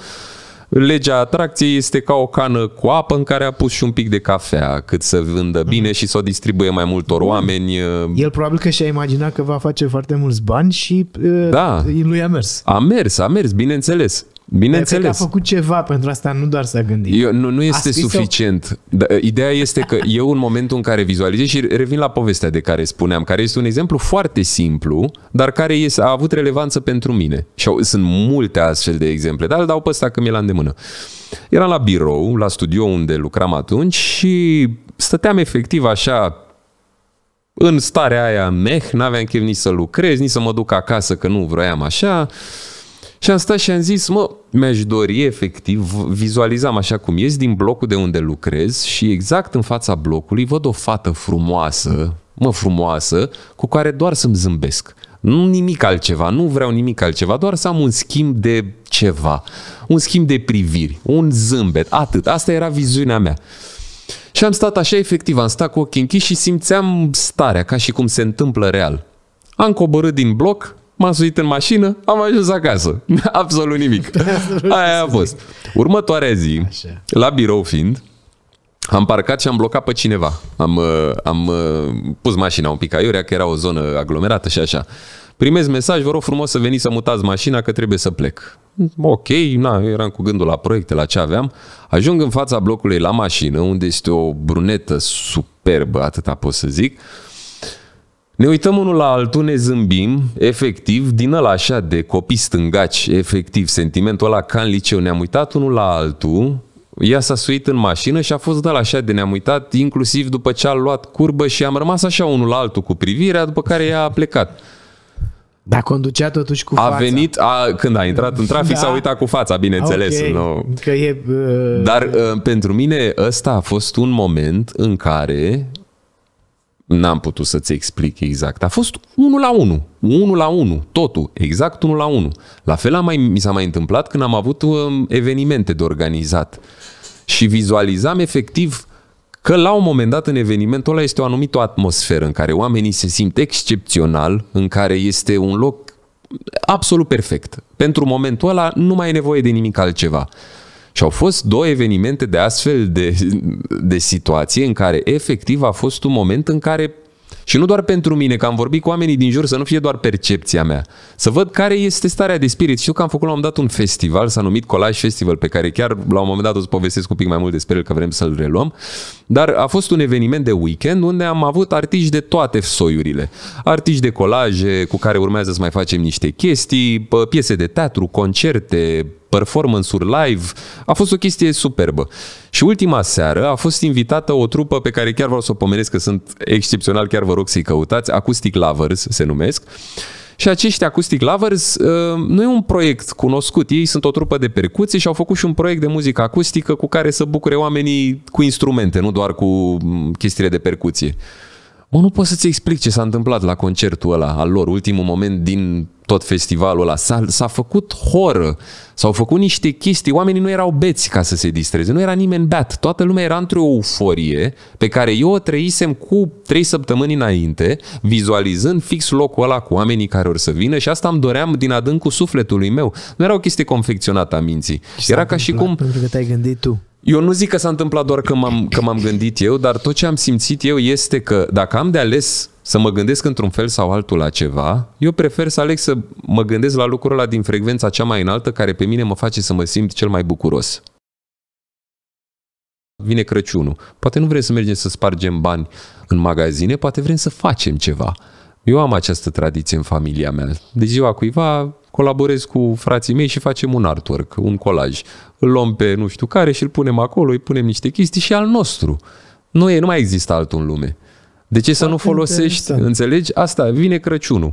legea atracției este ca o cană cu apă în care a pus și un pic de cafea, cât să vândă mhm. bine și să o distribuie mai multor oameni. Uh, El probabil că și-a imaginat că va face foarte mulți bani și uh, da, lui a mers. A mers, a mers, bineînțeles. Bineînțeles. Cred că a făcut ceva pentru asta, nu doar s-a gândit. Eu, nu, nu este suficient. O... Da, ă, ideea este că eu în momentul în care vizualizez și revin la povestea de care spuneam, care este un exemplu foarte simplu, dar care este, a avut relevanță pentru mine. Și au, sunt multe astfel de exemple, dar îl dau pe ăsta că mi-e la îndemână. Eram la birou, la studio unde lucram atunci și stăteam efectiv așa în starea aia meh, n-aveam chef nici să lucrez, nici să mă duc acasă, că nu vroiam așa. Și am stat și am zis, mă, mi-aș dori efectiv, vizualizam așa cum ies din blocul de unde lucrez și exact în fața blocului văd o fată frumoasă, mă frumoasă, cu care doar să-mi zâmbesc. Nu nimic altceva, nu vreau nimic altceva, doar să am un schimb de ceva, un schimb de priviri, un zâmbet, atât. Asta era viziunea mea. Și am stat așa efectiv, am stat cu ochii închiși și simțeam starea, ca și cum se întâmplă real. Am coborât din bloc, m-am suit în mașină, am ajuns acasă. Absolut nimic. Aia a fost. Următoarea zi, Așa. la birou fiind, am parcat și am blocat pe cineva. Am, uh, am uh, pus mașina un pic aiurea, că era o zonă aglomerată și așa. Primez mesaj, vă rog frumos să veniți să mutați mașina, că trebuie să plec. Ok, na, eram cu gândul la proiecte, la ce aveam. Ajung în fața blocului la mașină, unde este o brunetă superbă, atâta pot să zic. Uh, ne uităm unul la altul, ne zâmbim, efectiv, din ăla așa de copii stângaci, efectiv, sentimentul ăla ca în liceu. Ne-am uitat unul la altul, ea s-a suit în mașină și a fost dat așa de ne-am uitat, inclusiv după ce a luat curbă și am rămas așa unul la altul cu privirea, după care ea a plecat. Dar conducea totuși cu a fața. A venit, a, când a intrat în trafic, da. s-a uitat cu fața, bineînțeles. Okay. Nu. Că e, uh... Dar uh, pentru mine ăsta a fost un moment în care n-am putut să-ți explic exact. A fost 1 la 1, 1 la 1, totul, exact 1 la 1. La fel a mai, mi s-a mai întâmplat când am avut um, evenimente de organizat și vizualizam efectiv că la un moment dat în evenimentul ăla este o anumită atmosferă în care oamenii se simt excepțional, în care este un loc absolut perfect. Pentru momentul ăla nu mai e nevoie de nimic altceva. Și au fost două evenimente de astfel de, de situație în care efectiv a fost un moment în care și nu doar pentru mine, că am vorbit cu oamenii din jur, să nu fie doar percepția mea. Să văd care este starea de spirit. Știu că am făcut la un dat un festival, s-a numit colaj Festival, pe care chiar la un moment dat o să povestesc un pic mai mult despre el, că vrem să-l reluăm. Dar a fost un eveniment de weekend unde am avut artiști de toate soiurile. Artiști de colaje, cu care urmează să mai facem niște chestii, piese de teatru, concerte, performance-uri live. A fost o chestie superbă. Și ultima seară a fost invitată o trupă pe care chiar vreau să o pomenesc, că sunt excepțional, chiar vă rog să-i căutați, Acoustic Lovers se numesc. Și acești Acoustic Lovers uh, nu e un proiect cunoscut. Ei sunt o trupă de percuții și au făcut și un proiect de muzică acustică cu care să bucure oamenii cu instrumente, nu doar cu chestiile de percuție. Mă, nu pot să-ți explic ce s-a întâmplat la concertul ăla al lor, ultimul moment din tot festivalul ăla. S-a, a făcut horă, s-au făcut niște chestii, oamenii nu erau beți ca să se distreze, nu era nimeni beat. Toată lumea era într-o euforie pe care eu o trăisem cu trei săptămâni înainte, vizualizând fix locul ăla cu oamenii care or să vină și asta îmi doream din adâncul sufletului meu. Nu era o chestie confecționată a minții. Și era ca și cum... Pentru că te-ai gândit tu. Eu nu zic că s-a întâmplat doar că m-am, că m-am gândit eu, dar tot ce am simțit eu este că dacă am de ales să mă gândesc într-un fel sau altul la ceva, eu prefer să aleg să mă gândesc la lucrul ăla din frecvența cea mai înaltă care pe mine mă face să mă simt cel mai bucuros. Vine Crăciunul. Poate nu vrem să mergem să spargem bani în magazine, poate vrem să facem ceva. Eu am această tradiție în familia mea. De ziua cuiva colaborez cu frații mei și facem un artwork, un colaj. Îl luăm pe nu știu care și îl punem acolo, îi punem niște chestii și al nostru. Nu e, nu mai există altul în lume. De ce Foarte să nu folosești, interesant. înțelegi? Asta, vine Crăciunul.